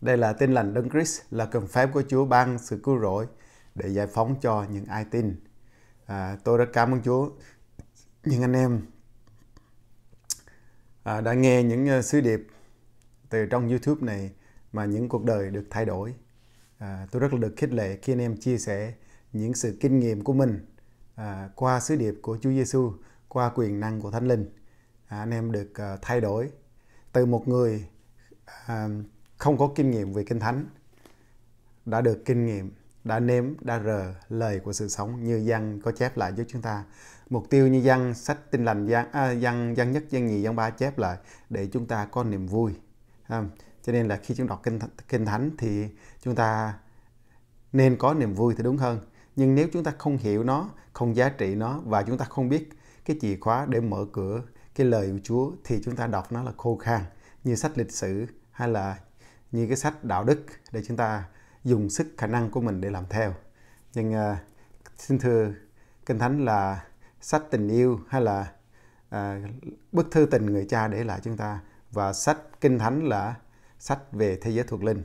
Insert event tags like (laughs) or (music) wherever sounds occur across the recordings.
Đây là tin lành Đấng Christ là cần phép của Chúa ban sự cứu rỗi để giải phóng cho những ai tin. À, tôi rất cảm ơn Chúa những anh em à, đã nghe những uh, sứ điệp từ trong YouTube này mà những cuộc đời được thay đổi. À, tôi rất là được khích lệ khi anh em chia sẻ những sự kinh nghiệm của mình à, qua sứ điệp của Chúa Giêsu, qua quyền năng của Thánh Linh. À, anh em được à, thay đổi từ một người à, không có kinh nghiệm về kinh thánh đã được kinh nghiệm đã nếm đã rờ lời của sự sống như văn có chép lại cho chúng ta mục tiêu như văn sách tin lành văn à, văn văn nhất văn nhì văn ba chép lại để chúng ta có niềm vui à, cho nên là khi chúng đọc kinh kinh thánh thì chúng ta nên có niềm vui thì đúng hơn nhưng nếu chúng ta không hiểu nó không giá trị nó và chúng ta không biết cái chìa khóa để mở cửa cái lời của Chúa thì chúng ta đọc nó là khô khan như sách lịch sử hay là như cái sách đạo đức để chúng ta dùng sức khả năng của mình để làm theo nhưng uh, xin thưa kinh thánh là sách tình yêu hay là uh, bức thư tình người cha để lại chúng ta và sách kinh thánh là sách về thế giới thuộc linh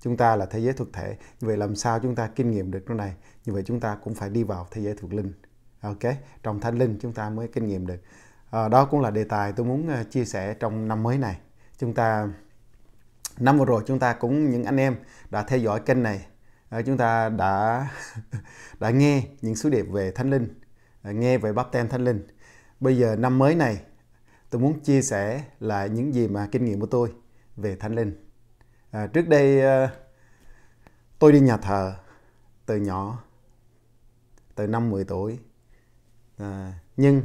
chúng ta là thế giới thuộc thể như vậy làm sao chúng ta kinh nghiệm được cái này như vậy chúng ta cũng phải đi vào thế giới thuộc linh ok trong thánh linh chúng ta mới kinh nghiệm được à, đó cũng là đề tài tôi muốn ờ, chia sẻ trong năm mới này chúng ta năm vừa rồi chúng ta cũng những anh em đã theo dõi kênh này ờ, chúng ta đã (laughs) đã nghe những sứ điệp về thánh linh ờ, nghe về bắp tem thánh linh bây giờ năm mới này tôi muốn chia sẻ là những gì mà kinh nghiệm của tôi về thánh linh à, trước đây tôi đi nhà thờ từ nhỏ từ năm 10 tuổi à, nhưng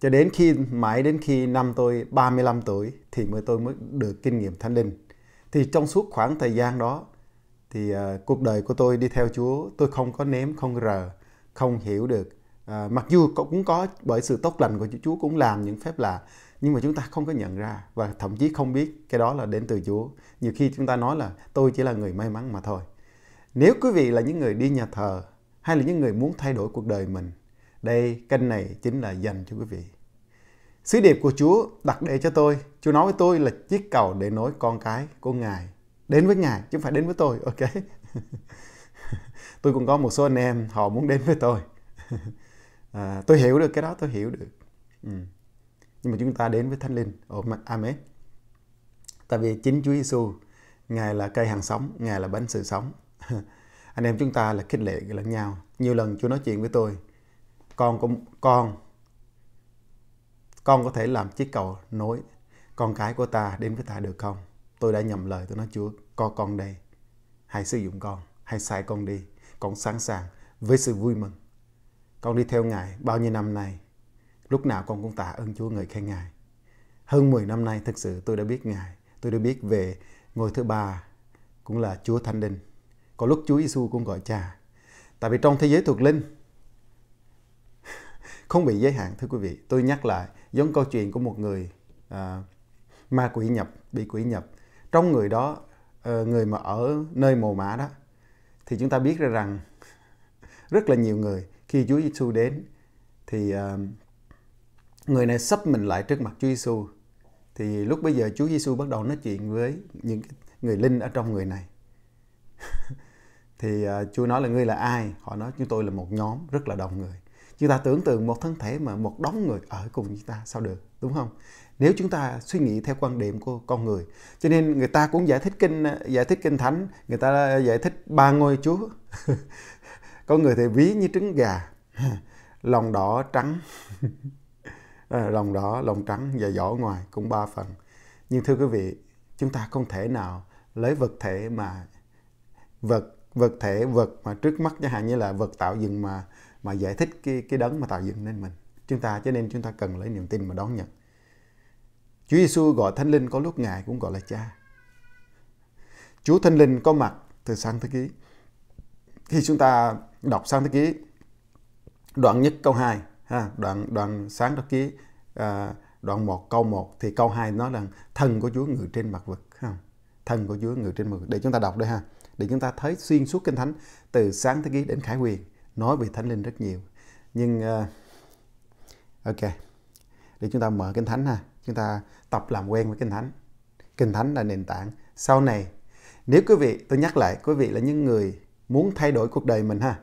cho đến khi mãi đến khi năm tôi 35 tuổi thì mới tôi mới được kinh nghiệm thánh linh thì trong suốt khoảng thời gian đó thì uh, cuộc đời của tôi đi theo Chúa tôi không có ném không rờ không hiểu được uh, mặc dù cũng có bởi sự tốt lành của Chúa cũng làm những phép lạ nhưng mà chúng ta không có nhận ra và thậm chí không biết cái đó là đến từ Chúa nhiều khi chúng ta nói là tôi chỉ là người may mắn mà thôi nếu quý vị là những người đi nhà thờ hay là những người muốn thay đổi cuộc đời mình đây kênh này chính là dành cho quý vị Sứ điệp của Chúa đặt để cho tôi. Chúa nói với tôi là chiếc cầu để nối con cái của Ngài. Đến với Ngài, chứ không phải đến với tôi. Ok. (laughs) tôi cũng có một số anh em họ muốn đến với tôi. (laughs) à, tôi hiểu được cái đó, tôi hiểu được. Ừ. Nhưng mà chúng ta đến với Thánh Linh. Ồ, Amen. Tại vì chính Chúa Giêsu Ngài là cây hàng sống, Ngài là bánh sự sống. (laughs) anh em chúng ta là khích lệ lẫn nhau. Nhiều lần Chúa nói chuyện với tôi. Con cũng con con có thể làm chiếc cầu nối con cái của ta đến với ta được không? Tôi đã nhầm lời, tôi nói Chúa, có con đây. Hãy sử dụng con, hãy sai con đi. Con sẵn sàng với sự vui mừng. Con đi theo Ngài bao nhiêu năm nay, lúc nào con cũng tạ ơn Chúa người khen Ngài. Hơn 10 năm nay thực sự tôi đã biết Ngài, tôi đã biết về ngôi thứ ba cũng là Chúa Thánh Đình. Có lúc Chúa Giêsu cũng gọi cha. Tại vì trong thế giới thuộc linh (laughs) không bị giới hạn thưa quý vị. Tôi nhắc lại, giống câu chuyện của một người à, ma quỷ nhập bị quỷ nhập trong người đó ờ, người mà ở nơi mồ mả đó thì chúng ta biết ra rằng (laughs) rất là nhiều người khi Chúa Giêsu đến thì uh, người này sắp mình lại trước mặt Chúa Giêsu thì lúc bây giờ Chúa Giêsu bắt đầu nói chuyện với những người linh ở trong người này (laughs) thì uh, Chúa nói là ngươi là ai họ nói chúng tôi là một nhóm rất là đông người chúng ta tưởng tượng một thân thể mà một đống người ở cùng chúng ta sao được đúng không nếu chúng ta suy nghĩ theo quan điểm của con người cho nên người ta cũng giải thích kinh giải thích kinh thánh người ta giải thích ba ngôi chúa (laughs) có người thì ví như trứng gà (laughs) lòng đỏ trắng (laughs) à, lòng đỏ lòng trắng và vỏ ngoài cũng ba phần nhưng thưa quý vị chúng ta không thể nào lấy vật thể mà vật vật thể vật mà trước mắt chẳng hạn như là vật tạo dựng mà mà giải thích cái cái đấng mà tạo dựng nên mình chúng ta cho nên chúng ta cần lấy niềm tin mà đón nhận Chúa Giêsu gọi Thánh Linh có lúc ngài cũng gọi là Cha Chúa Thánh Linh có mặt từ sáng thế ký khi chúng ta đọc sáng thế ký đoạn nhất câu 2 ha đoạn đoạn sáng thế ký à, đoạn 1 câu 1 thì câu 2 nói rằng thần của Chúa ngự trên mặt vực ha thần của Chúa ngự trên mặt vực để chúng ta đọc đây ha để chúng ta thấy xuyên suốt kinh thánh từ sáng thế ký đến khải quyền nói về thánh linh rất nhiều nhưng uh, ok để chúng ta mở kinh thánh ha chúng ta tập làm quen với kinh thánh kinh thánh là nền tảng sau này nếu quý vị tôi nhắc lại quý vị là những người muốn thay đổi cuộc đời mình ha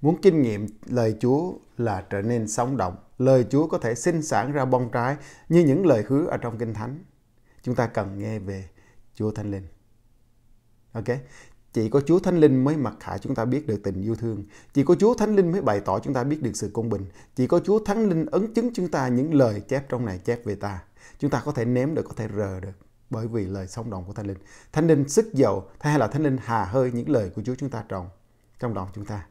muốn kinh nghiệm lời Chúa là trở nên sống động lời Chúa có thể sinh sản ra bông trái như những lời hứa ở trong kinh thánh chúng ta cần nghe về Chúa Thánh Linh ok chỉ có Chúa Thánh Linh mới mặc khải chúng ta biết được tình yêu thương. Chỉ có Chúa Thánh Linh mới bày tỏ chúng ta biết được sự công bình. Chỉ có Chúa Thánh Linh ấn chứng chúng ta những lời chép trong này chép về ta. Chúng ta có thể ném được, có thể rờ được bởi vì lời sống động của Thánh Linh. Thánh Linh sức dầu hay là Thánh Linh hà hơi những lời của Chúa chúng ta trồng trong lòng chúng ta.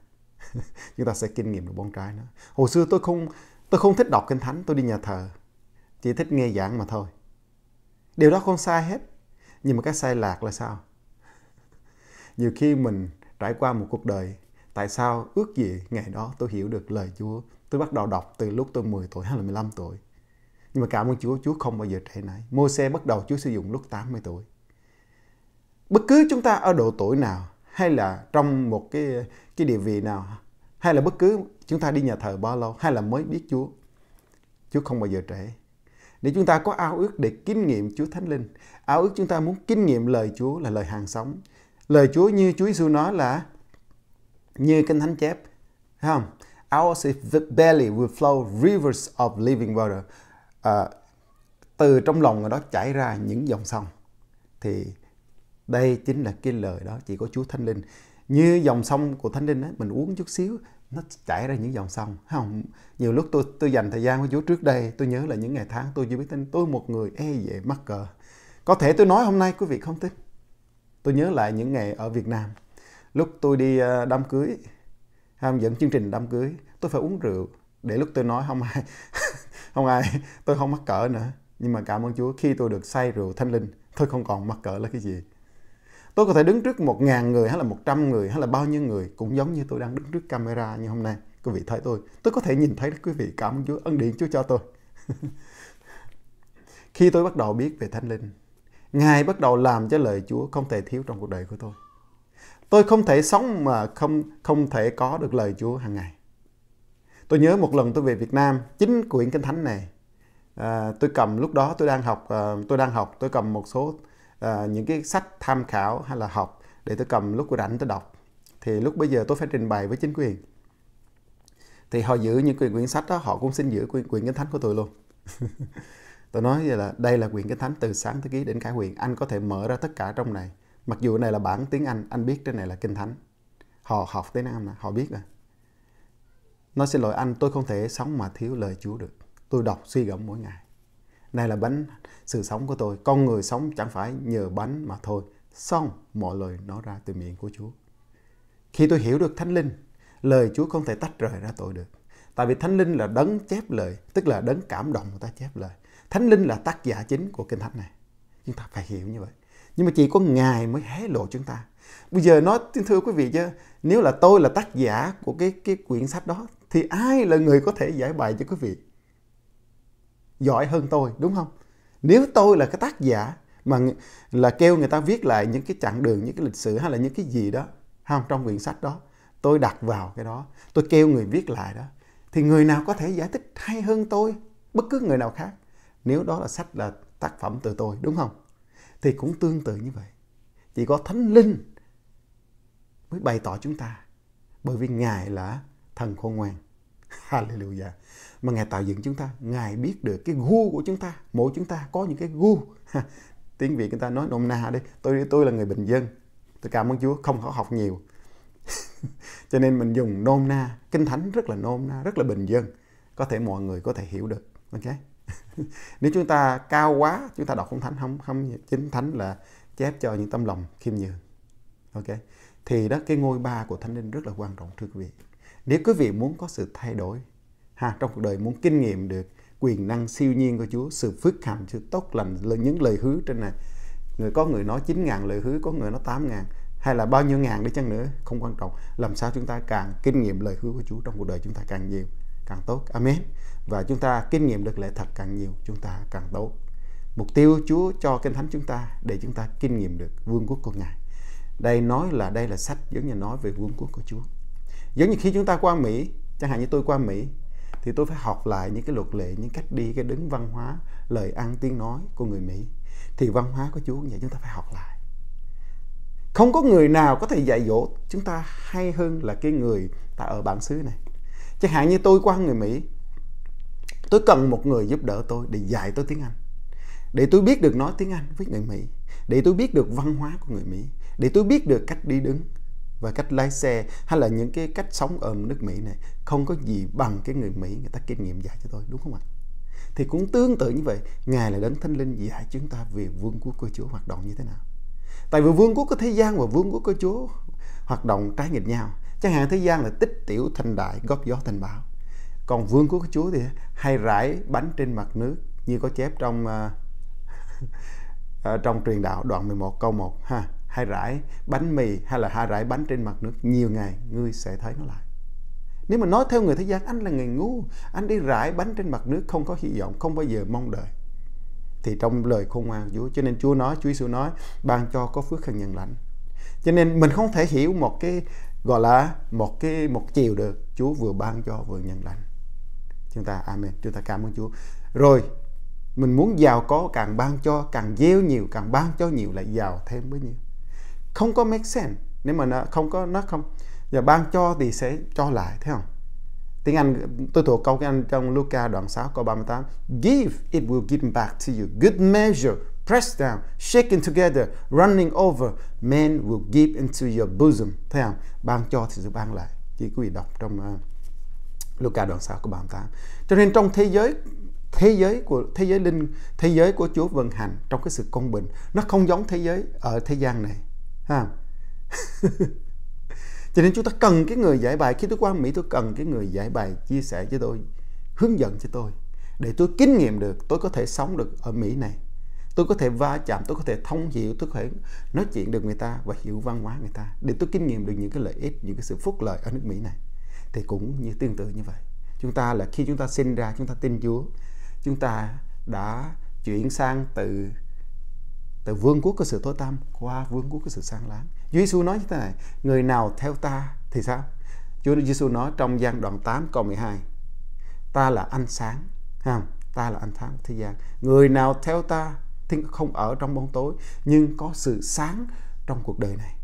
(laughs) chúng ta sẽ kinh nghiệm được bông trái nữa. Hồi xưa tôi không tôi không thích đọc kinh thánh, tôi đi nhà thờ. Chỉ thích nghe giảng mà thôi. Điều đó không sai hết. Nhưng mà cái sai lạc là sao? nhiều khi mình trải qua một cuộc đời tại sao ước gì ngày đó tôi hiểu được lời Chúa tôi bắt đầu đọc từ lúc tôi 10 tuổi hay là 15 tuổi nhưng mà cảm ơn Chúa Chúa không bao giờ trễ nãy môi xe bắt đầu Chúa sử dụng lúc 80 tuổi bất cứ chúng ta ở độ tuổi nào hay là trong một cái cái địa vị nào hay là bất cứ chúng ta đi nhà thờ bao lâu hay là mới biết Chúa Chúa không bao giờ trễ để chúng ta có ao ước để kinh nghiệm Chúa Thánh Linh. Ao ước chúng ta muốn kinh nghiệm lời Chúa là lời hàng sống lời Chúa như Chúa Giêsu nói là như kinh thánh chép thấy không Our of belly will flow rivers of living water à, từ trong lòng người đó chảy ra những dòng sông thì đây chính là cái lời đó chỉ có Chúa Thánh Linh như dòng sông của Thánh Linh ấy, mình uống chút xíu nó chảy ra những dòng sông không nhiều lúc tôi tôi dành thời gian với Chúa trước đây tôi nhớ là những ngày tháng tôi chưa biết tin tôi một người e dè mắc cờ có thể tôi nói hôm nay quý vị không tin tôi nhớ lại những ngày ở Việt Nam lúc tôi đi ờ, đám cưới tham dẫn chương trình đám cưới tôi phải uống rượu để lúc tôi nói không ai (laughs) không ai tôi không mắc cỡ nữa nhưng mà cảm ơn Chúa khi tôi được say rượu thanh linh tôi không còn mắc cỡ là cái gì tôi có thể đứng trước một ngàn người hay là một trăm người hay là bao nhiêu người cũng giống như tôi đang đứng trước camera như hôm nay quý vị thấy tôi tôi có thể nhìn thấy quý vị cảm ơn Chúa ân điện Chúa cho tôi (laughs) khi tôi bắt đầu biết về thanh linh Ngài bắt đầu làm cho lời Chúa không thể thiếu trong cuộc đời của tôi. Tôi không thể sống mà không không thể có được lời Chúa hàng ngày. Tôi nhớ một lần tôi về Việt Nam, chính quyển Kinh Thánh này. À, tôi cầm lúc đó tôi đang học à, tôi đang học, tôi cầm một số à, những cái sách tham khảo hay là học để tôi cầm lúc tôi rảnh tôi đọc. Thì lúc bây giờ tôi phải trình bày với chính quyền. Thì họ giữ những quyển quyển sách đó, họ cũng xin giữ quyển quyển Kinh Thánh của tôi luôn. (laughs) tôi nói vậy là đây là quyển kinh thánh từ sáng thế ký đến cả quyển anh có thể mở ra tất cả trong này mặc dù này là bản tiếng anh anh biết trên này là kinh thánh họ học tiếng anh họ biết rồi nói xin lỗi anh tôi không thể sống mà thiếu lời chúa được tôi đọc suy gẫm mỗi ngày này là bánh sự sống của tôi con người sống chẳng phải nhờ bánh mà thôi xong mọi lời nói ra từ miệng của chúa khi tôi hiểu được thánh linh lời chúa không thể tách rời ra tôi được tại vì thánh linh là đấng chép lời tức là đấng cảm động người ta chép lời Thánh Linh là tác giả chính của Kinh Thánh này. Chúng ta phải hiểu như vậy. Nhưng mà chỉ có Ngài mới hé lộ chúng ta. Bây giờ nói thưa quý vị chứ, nếu là tôi là tác giả của cái cái quyển sách đó thì ai là người có thể giải bài cho quý vị? Giỏi hơn tôi, đúng không? Nếu tôi là cái tác giả mà là kêu người ta viết lại những cái chặng đường, những cái lịch sử hay là những cái gì đó không trong quyển sách đó, tôi đặt vào cái đó, tôi kêu người viết lại đó thì người nào có thể giải thích hay hơn tôi, bất cứ người nào khác nếu đó là sách là tác phẩm từ tôi đúng không thì cũng tương tự như vậy chỉ có thánh linh mới bày tỏ chúng ta bởi vì ngài là thần khôn ngoan (laughs) hallelujah mà ngài tạo dựng chúng ta ngài biết được cái gu của chúng ta mỗi chúng ta có những cái gu (laughs) tiếng việt người ta nói nôm na đi tôi tôi là người bình dân tôi cảm ơn chúa không có học nhiều (laughs) cho nên mình dùng nôm na kinh thánh rất là nôm na rất là bình dân có thể mọi người có thể hiểu được ok (laughs) nếu chúng ta cao quá chúng ta đọc không thánh không không chính thánh là chép cho những tâm lòng khiêm nhường ok thì đó cái ngôi ba của thánh linh rất là quan trọng thưa quý vị nếu quý vị muốn có sự thay đổi ha trong cuộc đời muốn kinh nghiệm được quyền năng siêu nhiên của Chúa sự phước hạnh sự tốt lành những lời hứa trên này người có người nói 9 ngàn lời hứa có người nói 8 ngàn hay là bao nhiêu ngàn đi chăng nữa không quan trọng làm sao chúng ta càng kinh nghiệm lời hứa của Chúa trong cuộc đời chúng ta càng nhiều càng tốt amen và chúng ta kinh nghiệm được lễ thật càng nhiều chúng ta càng tốt mục tiêu Chúa cho kinh thánh chúng ta để chúng ta kinh nghiệm được vương quốc của Ngài đây nói là đây là sách giống như nói về vương quốc của Chúa giống như khi chúng ta qua Mỹ chẳng hạn như tôi qua Mỹ thì tôi phải học lại những cái luật lệ những cách đi cái đứng văn hóa lời ăn tiếng nói của người Mỹ thì văn hóa của Chúa vậy chúng ta phải học lại không có người nào có thể dạy dỗ chúng ta hay hơn là cái người ta ở bản xứ này chẳng hạn như tôi qua người mỹ tôi cần một người giúp đỡ tôi để dạy tôi tiếng anh để tôi biết được nói tiếng anh với người mỹ để tôi biết được văn hóa của người mỹ để tôi biết được cách đi đứng và cách lái xe hay là những cái cách sống ở nước mỹ này không có gì bằng cái người mỹ người ta kinh nghiệm dạy cho tôi đúng không ạ thì cũng tương tự như vậy ngài là đấng thánh linh dạy chúng ta về vương quốc của chúa hoạt động như thế nào tại vì vương quốc của thế gian và vương quốc của chúa hoạt động trái nghịch nhau chẳng hạn thế gian là tích tiểu thành đại góp gió thành bão còn vương quốc của chúa thì hay rải bánh trên mặt nước như có chép trong uh, (laughs) trong truyền đạo đoạn 11 câu 1 ha hay rải bánh mì hay là hay rải bánh trên mặt nước nhiều ngày ngươi sẽ thấy nó lại nếu mà nói theo người thế gian anh là người ngu anh đi rải bánh trên mặt nước không có hy vọng không bao giờ mong đợi thì trong lời khôn ngoan của Chúa cho nên Chúa nói Chúa Giêsu nói ban cho có phước khăn nhận lãnh cho nên mình không thể hiểu một cái gọi là một cái một chiều được Chúa vừa ban cho vừa nhận lành chúng ta amen chúng ta cảm ơn Chúa rồi mình muốn giàu có càng ban cho càng gieo nhiều càng ban cho nhiều lại giàu thêm bấy nhiêu không có make sense nếu mà nó không có nó không giờ ban cho thì sẽ cho lại thấy không tiếng Anh tôi thuộc câu tiếng Anh trong Luca đoạn 6 câu 38 give it will give back to you good measure pressed down, shaken together, running over, men will give into your bosom. Thấy không? Ban cho thì sẽ ban lại. Chỉ quý vị đọc trong uh, Luca đoạn 6 của 38. Cho nên trong thế giới thế giới của thế giới linh thế giới của Chúa vận hành trong cái sự công bình nó không giống thế giới ở thế gian này ha (laughs) cho nên chúng ta cần cái người giải bài khi tôi qua Mỹ tôi cần cái người giải bài chia sẻ cho tôi hướng dẫn cho tôi để tôi kinh nghiệm được tôi có thể sống được ở Mỹ này tôi có thể va chạm tôi có thể thông hiểu tôi có thể nói chuyện được người ta và hiểu văn hóa người ta để tôi kinh nghiệm được những cái lợi ích những cái sự phúc lợi ở nước mỹ này thì cũng như tương tự như vậy chúng ta là khi chúng ta sinh ra chúng ta tin chúa chúng ta đã chuyển sang từ từ vương quốc của sự tối tăm qua vương quốc của sự sáng láng Chúa Giêsu nói như thế này người nào theo ta thì sao Chúa Giêsu nói trong gian đoạn 8 câu 12 ta là ánh sáng không ta là ánh sáng của thế gian người nào theo ta Thiên không ở trong bóng tối nhưng có sự sáng trong cuộc đời này.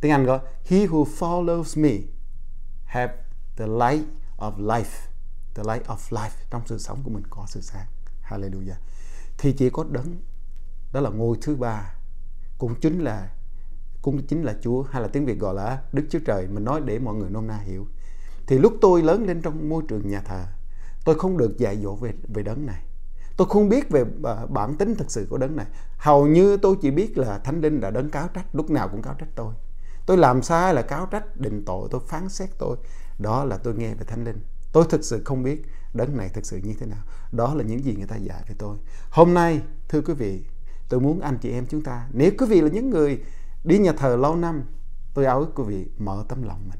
Tiếng Anh gọi He who follows me have the light of life. The light of life trong sự sống của mình có sự sáng. Hallelujah. Thì chỉ có đấng đó là ngôi thứ ba cũng chính là cũng chính là Chúa hay là tiếng Việt gọi là Đức Chúa Trời mình nói để mọi người nôm na hiểu thì lúc tôi lớn lên trong môi trường nhà thờ tôi không được dạy dỗ về về đấng này tôi không biết về à, bản tính thực sự của đấng này hầu như tôi chỉ biết là thánh linh là đấng cáo trách lúc nào cũng cáo trách tôi tôi làm sai là cáo trách định tội tôi phán xét tôi đó là tôi nghe về thánh linh tôi thực sự không biết đấng này thực sự như thế nào đó là những gì người ta dạy về tôi hôm nay thưa quý vị tôi muốn anh chị em chúng ta nếu quý vị là những người đi nhà thờ lâu năm tôi ao ước quý vị mở tấm lòng mình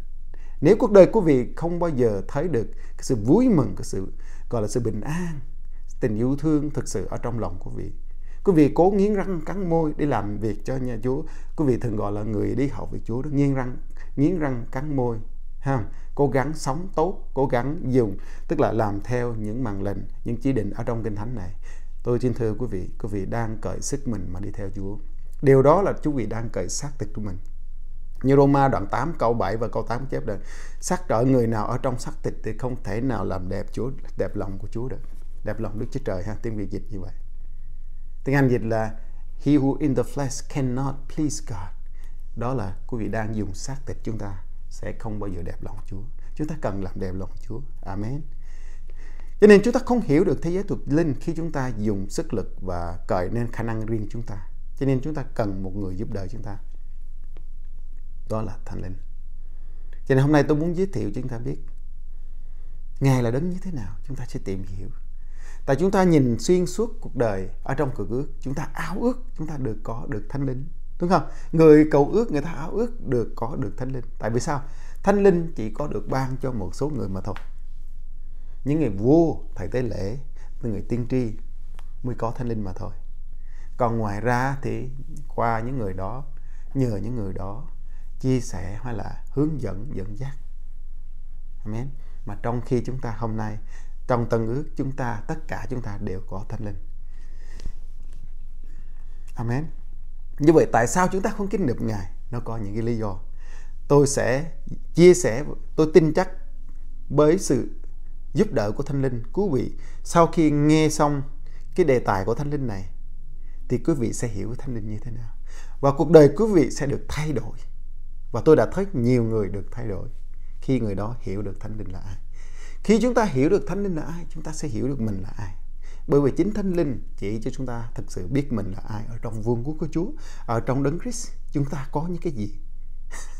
nếu cuộc đời quý vị không bao giờ thấy được cái sự vui mừng cái sự gọi là sự bình an tình yêu thương thực sự ở trong lòng của vị quý vị cố nghiến răng cắn môi để làm việc cho nhà chúa quý vị thường gọi là người đi học việc chúa đó nghiến răng nghiến răng cắn môi ha cố gắng sống tốt cố gắng dùng tức là làm theo những màn lệnh những chỉ định ở trong kinh thánh này tôi xin thưa quý vị quý vị đang cởi sức mình mà đi theo chúa điều đó là quý vị đang cởi xác thịt của mình như Roma đoạn 8 câu 7 và câu 8 chép rằng xác trở người nào ở trong xác thịt thì không thể nào làm đẹp Chúa đẹp lòng của Chúa được đẹp lòng Đức Chúa Trời ha tiếng Việt dịch như vậy tiếng Anh dịch là he who in the flesh cannot please God đó là quý vị đang dùng xác thịt chúng ta sẽ không bao giờ đẹp lòng Chúa chúng ta cần làm đẹp lòng Chúa Amen cho nên chúng ta không hiểu được thế giới thuộc linh khi chúng ta dùng sức lực và cởi nên khả năng riêng chúng ta cho nên chúng ta cần một người giúp đỡ chúng ta đó là thánh linh cho nên hôm nay tôi muốn giới thiệu cho chúng ta biết Ngài là đấng như thế nào Chúng ta sẽ tìm hiểu tại chúng ta nhìn xuyên suốt cuộc đời ở trong cựu ước chúng ta áo ước chúng ta được có được thánh linh đúng không người cầu ước người ta áo ước được có được thánh linh tại vì sao thánh linh chỉ có được ban cho một số người mà thôi những người vua thầy tế lễ người tiên tri mới có thánh linh mà thôi còn ngoài ra thì qua những người đó nhờ những người đó chia sẻ hay là hướng dẫn dẫn dắt amen mà trong khi chúng ta hôm nay trong tân ước chúng ta tất cả chúng ta đều có thánh linh amen như vậy tại sao chúng ta không kính nộp ngài nó có những cái lý do tôi sẽ chia sẻ tôi tin chắc bởi sự giúp đỡ của thánh linh quý vị sau khi nghe xong cái đề tài của thánh linh này thì quý vị sẽ hiểu thánh linh như thế nào và cuộc đời quý vị sẽ được thay đổi và tôi đã thấy nhiều người được thay đổi khi người đó hiểu được thánh linh là ai khi chúng ta hiểu được thánh linh là ai chúng ta sẽ hiểu được mình là ai bởi vì chính thánh linh chỉ cho chúng ta thực sự biết mình là ai ở trong vương quốc của Chúa ở trong đấng Christ chúng ta có những cái gì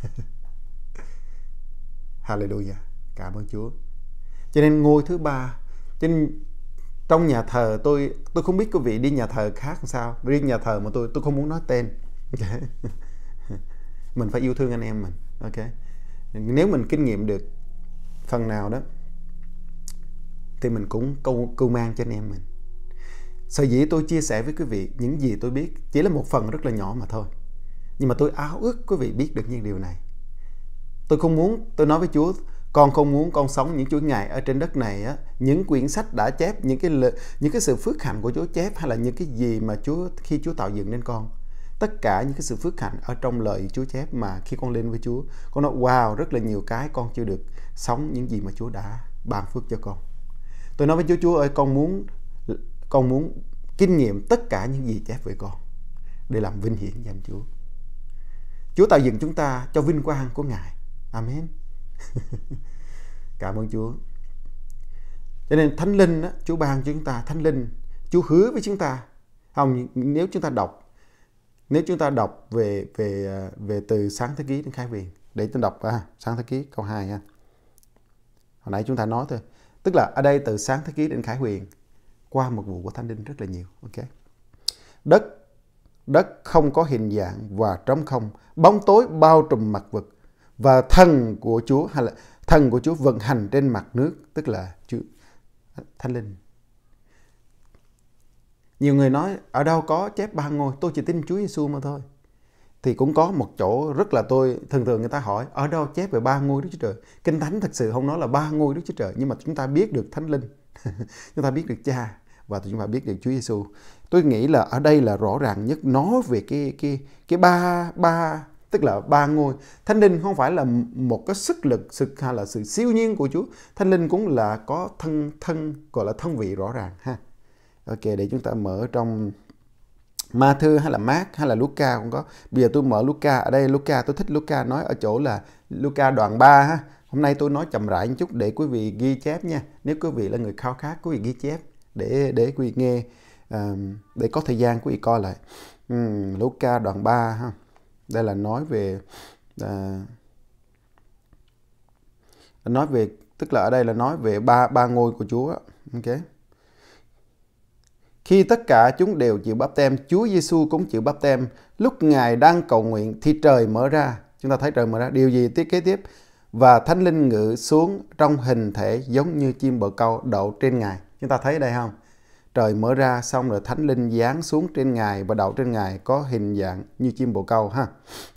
(laughs) Hallelujah cảm ơn Chúa cho nên ngôi thứ ba cho trong nhà thờ tôi tôi không biết quý vị đi nhà thờ khác làm sao riêng nhà thờ mà tôi tôi không muốn nói tên (laughs) mình phải yêu thương anh em mình ok nếu mình kinh nghiệm được phần nào đó thì mình cũng cưu, cưu mang cho anh em mình sở dĩ tôi chia sẻ với quý vị những gì tôi biết chỉ là một phần rất là nhỏ mà thôi nhưng mà tôi áo ước quý vị biết được những điều này tôi không muốn tôi nói với chúa con không muốn con sống những chuỗi ngày ở trên đất này á, những quyển sách đã chép những cái những cái sự phước hạnh của Chúa chép hay là những cái gì mà Chúa khi Chúa tạo dựng nên con tất cả những cái sự phước hạnh ở trong lời Chúa chép mà khi con lên với Chúa con nói wow rất là nhiều cái con chưa được sống những gì mà Chúa đã ban phước cho con Tôi nói với Chúa, Chúa ơi con muốn con muốn kinh nghiệm tất cả những gì chép với con để làm vinh hiển danh Chúa. Chúa tạo dựng chúng ta cho vinh quang của Ngài. Amen. (laughs) Cảm ơn Chúa. Cho nên Thánh Linh, đó, Chúa ban cho chúng ta Thánh Linh, Chúa hứa với chúng ta. Không, nếu chúng ta đọc, nếu chúng ta đọc về về à, về từ sáng thế ký đến khai viện để tôi đọc à, sáng thế ký câu 2 ha. Hồi nãy chúng ta nói thôi tức là ở đây từ sáng thế ký đến khải huyền qua một vụ của thánh đinh rất là nhiều ok đất đất không có hình dạng và trống không bóng tối bao trùm mặt vực và thần của chúa hay là thần của chúa vận hành trên mặt nước tức là chúa thánh linh nhiều người nói ở đâu có chép ba ngôi tôi chỉ tin chúa giêsu mà thôi thì cũng có một chỗ rất là tôi thường thường người ta hỏi ở đâu chép về ba ngôi Đức Chúa Trời kinh thánh thật sự không nói là ba ngôi Đức Chúa Trời nhưng mà chúng ta biết được Thánh Linh (laughs) chúng ta biết được Cha và chúng ta biết được Chúa Giêsu tôi nghĩ là ở đây là rõ ràng nhất nói về cái cái cái ba ba tức là ba ngôi thánh linh không phải là một cái sức lực sự hay là sự siêu nhiên của Chúa thánh linh cũng là có thân thân gọi là thân vị rõ ràng ha ok để chúng ta mở trong Matthew hay là Mark hay là Luca cũng có. Bây giờ tôi mở Luca ở đây Luca tôi thích Luca nói ở chỗ là Luca đoạn 3 ha. Hôm nay tôi nói chậm rãi một chút để quý vị ghi chép nha. Nếu quý vị là người khao khát quý vị ghi chép để để quý vị nghe để có thời gian quý vị coi lại. Luca đoạn 3 ha. Đây là nói về à, nói về tức là ở đây là nói về ba ba ngôi của Chúa. Ok. Khi tất cả chúng đều chịu báp tem, Chúa Giêsu cũng chịu báp tem. Lúc Ngài đang cầu nguyện thì trời mở ra. Chúng ta thấy trời mở ra. Điều gì tiếp kế tiếp? Và Thánh Linh ngự xuống trong hình thể giống như chim bồ câu đậu trên Ngài. Chúng ta thấy đây không? Trời mở ra xong rồi Thánh Linh giáng xuống trên Ngài và đậu trên Ngài có hình dạng như chim bồ câu ha.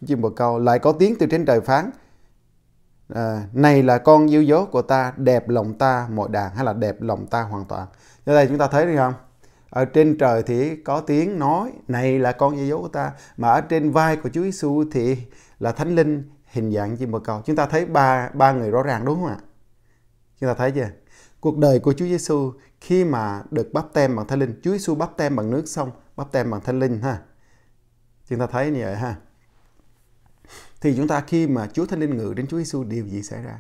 Chim bồ câu lại có tiếng từ trên trời phán. À, này là con yêu dấu của ta, đẹp lòng ta mọi đàn hay là đẹp lòng ta hoàn toàn. Ở đây chúng ta thấy được không? ở trên trời thì có tiếng nói này là con dây dấu của ta mà ở trên vai của Chúa Giêsu thì là thánh linh hình dạng chim bồ câu chúng ta thấy ba ba người rõ ràng đúng không ạ chúng ta thấy chưa cuộc đời của Chúa Giêsu khi mà được bắp tem bằng thánh linh Chúa Giêsu bắp tem bằng nước xong bắp tem bằng thánh linh ha chúng ta thấy như vậy ha thì chúng ta khi mà Chúa Thánh Linh ngự đến Chúa Giêsu điều gì xảy ra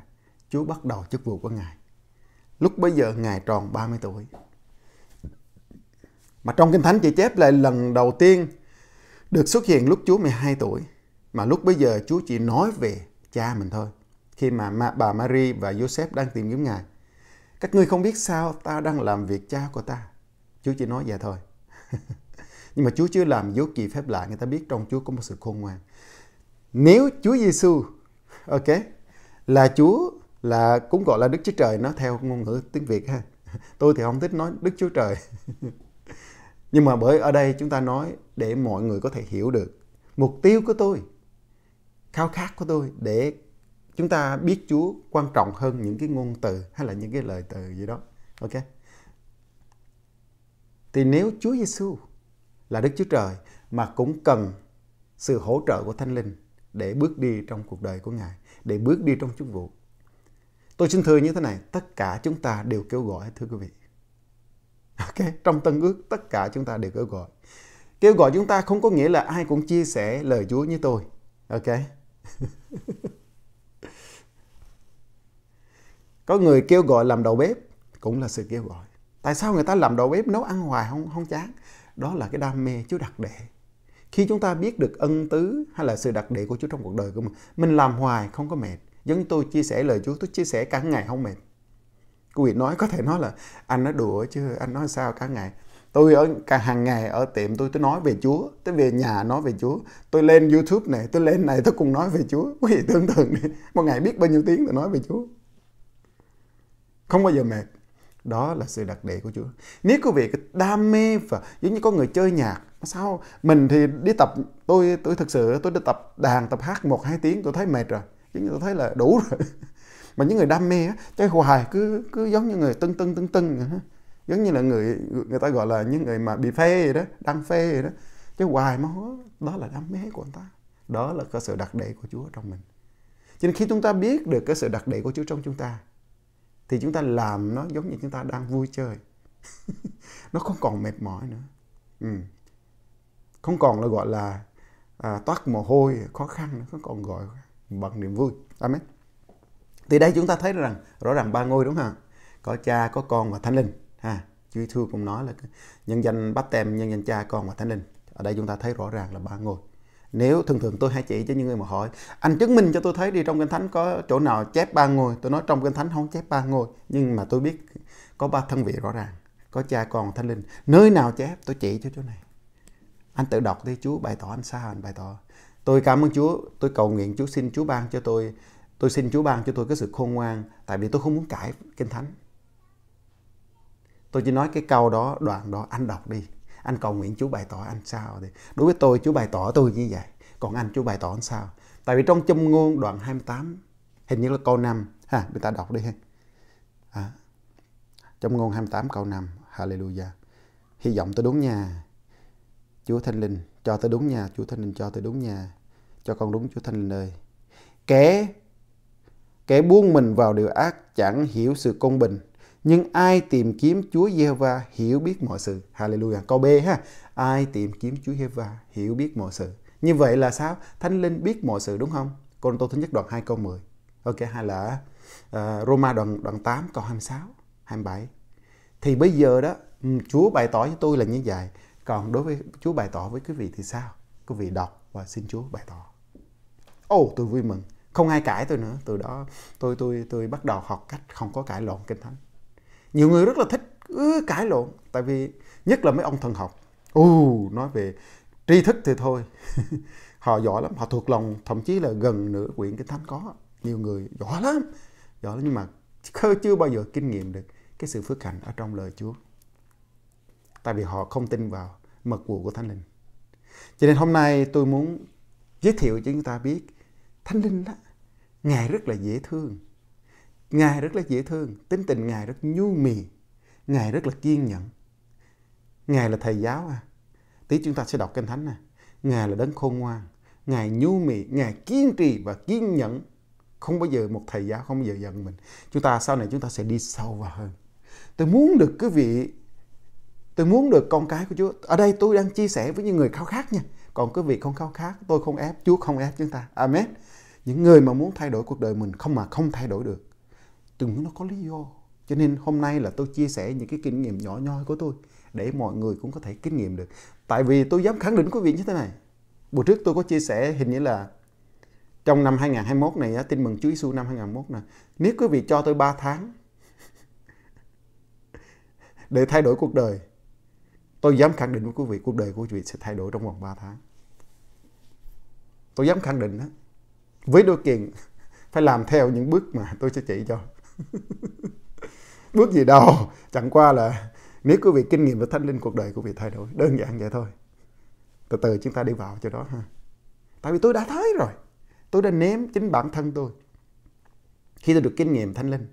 Chúa bắt đầu chức vụ của Ngài lúc bây giờ Ngài tròn 30 tuổi mà trong Kinh Thánh chỉ chép lại lần đầu tiên được xuất hiện lúc Chúa 12 tuổi. Mà lúc bây giờ Chúa chỉ nói về cha mình thôi. Khi mà bà Mary và Joseph đang tìm kiếm Ngài. Các ngươi không biết sao ta đang làm việc cha của ta. Chúa chỉ nói vậy thôi. (laughs) Nhưng mà Chúa chưa làm dấu kỳ phép lạ. Người ta biết trong Chúa có một sự khôn ngoan. Nếu Chúa Giêsu ok là Chúa là cũng gọi là Đức Chúa Trời nó theo ngôn ngữ tiếng Việt ha. (laughs) Tôi thì không thích nói Đức Chúa Trời. (laughs) nhưng mà bởi ở đây chúng ta nói để mọi người có thể hiểu được mục tiêu của tôi khao khát của tôi để chúng ta biết Chúa quan trọng hơn những cái ngôn từ hay là những cái lời từ gì đó. Ok. Thì nếu Chúa Giêsu là Đức Chúa Trời mà cũng cần sự hỗ trợ của Thánh Linh để bước đi trong cuộc đời của Ngài, để bước đi trong chức vụ. Tôi xin thưa như thế này, tất cả chúng ta đều kêu gọi thưa quý vị. (laughs) OK, trong tân ước tất cả chúng ta đều kêu gọi kêu gọi chúng ta không có nghĩa là ai cũng chia sẻ lời chúa như tôi ok (laughs) có người kêu gọi làm đầu bếp cũng là sự kêu gọi tại sao người ta làm đầu bếp nấu ăn hoài không không chán đó là cái đam mê chúa đặc để khi chúng ta biết được ân tứ hay là sự đặc địa của Chúa trong cuộc đời của mình, mình làm hoài không có mệt. Giống như tôi chia sẻ lời Chúa, tôi chia sẻ cả ngày không mệt cô Việt nói có thể nói là anh nói đùa chứ anh nói sao cả ngày tôi ở cả hàng ngày ở tiệm tôi tôi nói về Chúa tôi về nhà nói về Chúa tôi lên YouTube này tôi lên này tôi cùng nói về Chúa quý vị tưởng tượng đi một ngày biết bao nhiêu tiếng tôi nói về Chúa không bao giờ mệt đó là sự đặc biệt của Chúa nếu quý vị đam mê và giống như có người chơi nhạc sao mình thì đi tập tôi tôi thực sự tôi đi tập đàn tập hát một hai tiếng tôi thấy mệt rồi giống như tôi thấy là đủ rồi mà những người đam mê á chơi hoài cứ cứ giống như người tưng tưng tưng tưng giống như là người người ta gọi là những người mà bị phê vậy đó đang phê vậy đó chơi hoài mà đó là đam mê của người ta đó là cơ sở đặc đệ của Chúa trong mình cho nên khi chúng ta biết được cơ sở đặc đệ của Chúa trong chúng ta thì chúng ta làm nó giống như chúng ta đang vui chơi (laughs) nó không còn mệt mỏi nữa ừ. không còn là gọi là à, toát mồ hôi khó khăn nó không còn gọi bằng niềm vui amen từ đây chúng ta thấy rằng rõ ràng ba ngôi đúng không có cha có con và thánh linh ha Chúa Giêsu cũng nói là nhân danh bắp tem nhân danh cha con và thánh linh ở đây chúng ta thấy rõ ràng là ba ngôi nếu thường thường tôi hay chỉ cho những người mà hỏi anh chứng minh cho tôi thấy đi trong kinh thánh có chỗ nào chép ba ngôi tôi nói trong kinh thánh không chép ba ngôi nhưng mà tôi biết có ba thân vị rõ ràng có cha con thánh linh nơi nào chép tôi chỉ cho chỗ này anh tự đọc đi chúa bày tỏ anh sao anh bày tỏ tôi cảm ơn chúa tôi cầu nguyện chúa xin chúa ban cho tôi Tôi xin Chúa ban cho tôi cái sự khôn ngoan tại vì tôi không muốn cãi Kinh Thánh. Tôi chỉ nói cái câu đó, đoạn đó, anh đọc đi. Anh cầu nguyện Chúa bày tỏ anh sao thì đối với tôi Chúa bày tỏ tôi như vậy. Còn anh Chúa bày tỏ anh sao? Tại vì trong châm ngôn đoạn 28 hình như là câu 5 ha, người ta đọc đi ha. À, trong ngôn 28 câu 5 Hallelujah. Hy vọng tôi đúng nha. Chúa Thánh Linh cho tôi đúng nha, Chúa Thánh Linh cho tôi đúng nha. Cho con đúng Chúa Thánh Linh ơi. Kẻ Kẻ buông mình vào điều ác chẳng hiểu sự công bình, nhưng ai tìm kiếm Chúa giê va hiểu biết mọi sự. Hallelujah. Câu B ha. Ai tìm kiếm Chúa giê va hiểu biết mọi sự. Như vậy là sao? Thánh Linh biết mọi sự đúng không? Côn tôi thứ nhất đoạn 2 câu 10. Ok hay là uh, Roma đoạn đoạn 8 câu 26, 27. Thì bây giờ đó ừ, Chúa bày tỏ với tôi là như vậy. Còn đối với Chúa bày tỏ với quý vị thì sao? Quý vị đọc và xin Chúa bày tỏ. Ồ, oh, tôi vui mừng không ai cãi tôi nữa từ đó tôi tôi tôi bắt đầu học cách không có cãi lộn kinh thánh nhiều người rất là thích cứ cãi lộn tại vì nhất là mấy ông thần học u uh, nói về tri thức thì thôi (laughs) họ giỏi lắm họ thuộc lòng thậm chí là gần nửa quyển kinh thánh có nhiều người giỏi lắm giỏi lắm nhưng mà chưa bao giờ kinh nghiệm được cái sự phước hạnh ở trong lời Chúa tại vì họ không tin vào mật vụ của Thánh Linh cho nên hôm nay tôi muốn giới thiệu cho chúng ta biết thánh linh đó ngài rất là dễ thương ngài rất là dễ thương tính tình ngài rất nhu mì ngài rất là kiên nhẫn ngài là thầy giáo à tí chúng ta sẽ đọc kinh thánh nè ngài là đấng khôn ngoan ngài nhu mì ngài kiên trì và kiên nhẫn không bao giờ một thầy giáo không bao giờ giận mình chúng ta sau này chúng ta sẽ đi sâu vào hơn tôi muốn được quý vị tôi muốn được con cái của chúa ở đây tôi đang chia sẻ với những người khao khát nha còn cái việc không khao khát tôi không ép Chúa không ép chúng ta amen những người mà muốn thay đổi cuộc đời mình không mà không thay đổi được từng nó có lý do cho nên hôm nay là tôi chia sẻ những cái kinh nghiệm nhỏ nhoi của tôi để mọi người cũng có thể kinh nghiệm được tại vì tôi dám khẳng định quý vị như thế này buổi trước tôi có chia sẻ hình như là trong năm 2021 này tin mừng Chúa Giêsu năm 2021 này nếu quý vị cho tôi 3 tháng (laughs) để thay đổi cuộc đời Tôi dám khẳng định với quý vị cuộc đời của quý vị sẽ thay đổi trong vòng 3 tháng. Tôi dám khẳng định đó. Với điều kiện phải làm theo những bước mà tôi sẽ chỉ cho. (laughs) bước gì đâu, chẳng qua là nếu quý vị kinh nghiệm về thanh linh cuộc đời của vị thay đổi, đơn giản vậy thôi. Từ từ chúng ta đi vào cho đó ha. Tại vì tôi đã thấy rồi. Tôi đã nếm chính bản thân tôi. Khi tôi được kinh nghiệm thanh linh,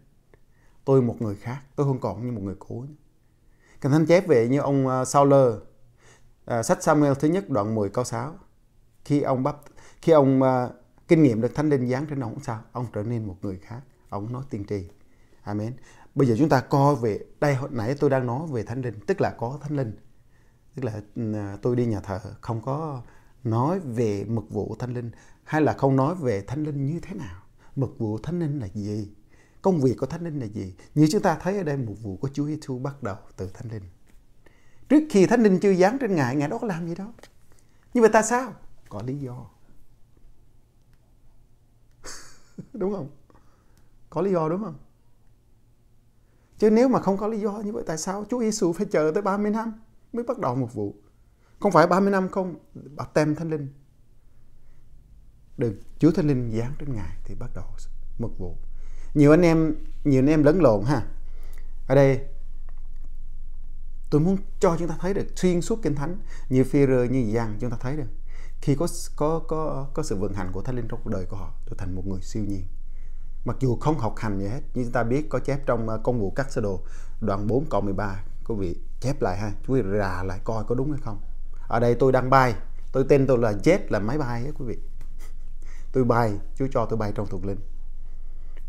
tôi một người khác, tôi không còn như một người cũ nữa Kinh Thánh chép về như ông ờ, Sauler, ờ, sách Samuel thứ nhất đoạn 10 câu 6. Khi ông bắp khi ông ờ, kinh nghiệm được Thánh Linh giáng trên ông sao? Ông trở nên một người khác, ông nói tiên tri. Amen. Bây giờ chúng ta coi về đây hồi nãy tôi đang nói về Thánh Linh, tức là có Thánh Linh. Tức là ừ, tôi đi nhà thờ không có nói về mực vụ Thánh Linh hay là không nói về Thánh Linh như thế nào. Mực vụ Thánh Linh là gì? công việc của thánh linh là gì như chúng ta thấy ở đây một vụ của Chúa Giêsu bắt đầu từ thánh linh trước khi thánh linh chưa dán trên ngài ngài đó có làm gì đó nhưng mà ta sao có lý do (laughs) đúng không có lý do đúng không chứ nếu mà không có lý do như vậy tại sao Chúa Giêsu phải chờ tới 30 năm mới bắt đầu một vụ không phải 30 năm không bà tem thánh linh được Chúa Thánh Linh dán trên Ngài thì bắt đầu một vụ nhiều anh em nhiều anh em lẫn lộn ha ở đây tôi muốn cho chúng ta thấy được xuyên suốt kinh thánh như phi rơ như giang chúng ta thấy được khi có có có có sự vận hành của thánh linh trong cuộc đời của họ trở thành một người siêu nhiên mặc dù không học hành gì hết nhưng chúng ta biết có chép trong uh, công vụ các sơ đồ đoạn 4 câu 13 quý vị chép lại ha chú ý rà lại coi có đúng hay không ở đây tôi đang bay tôi tên tôi là jet là máy bay á quý vị (laughs) tôi bay chú cho tôi bay trong thuộc linh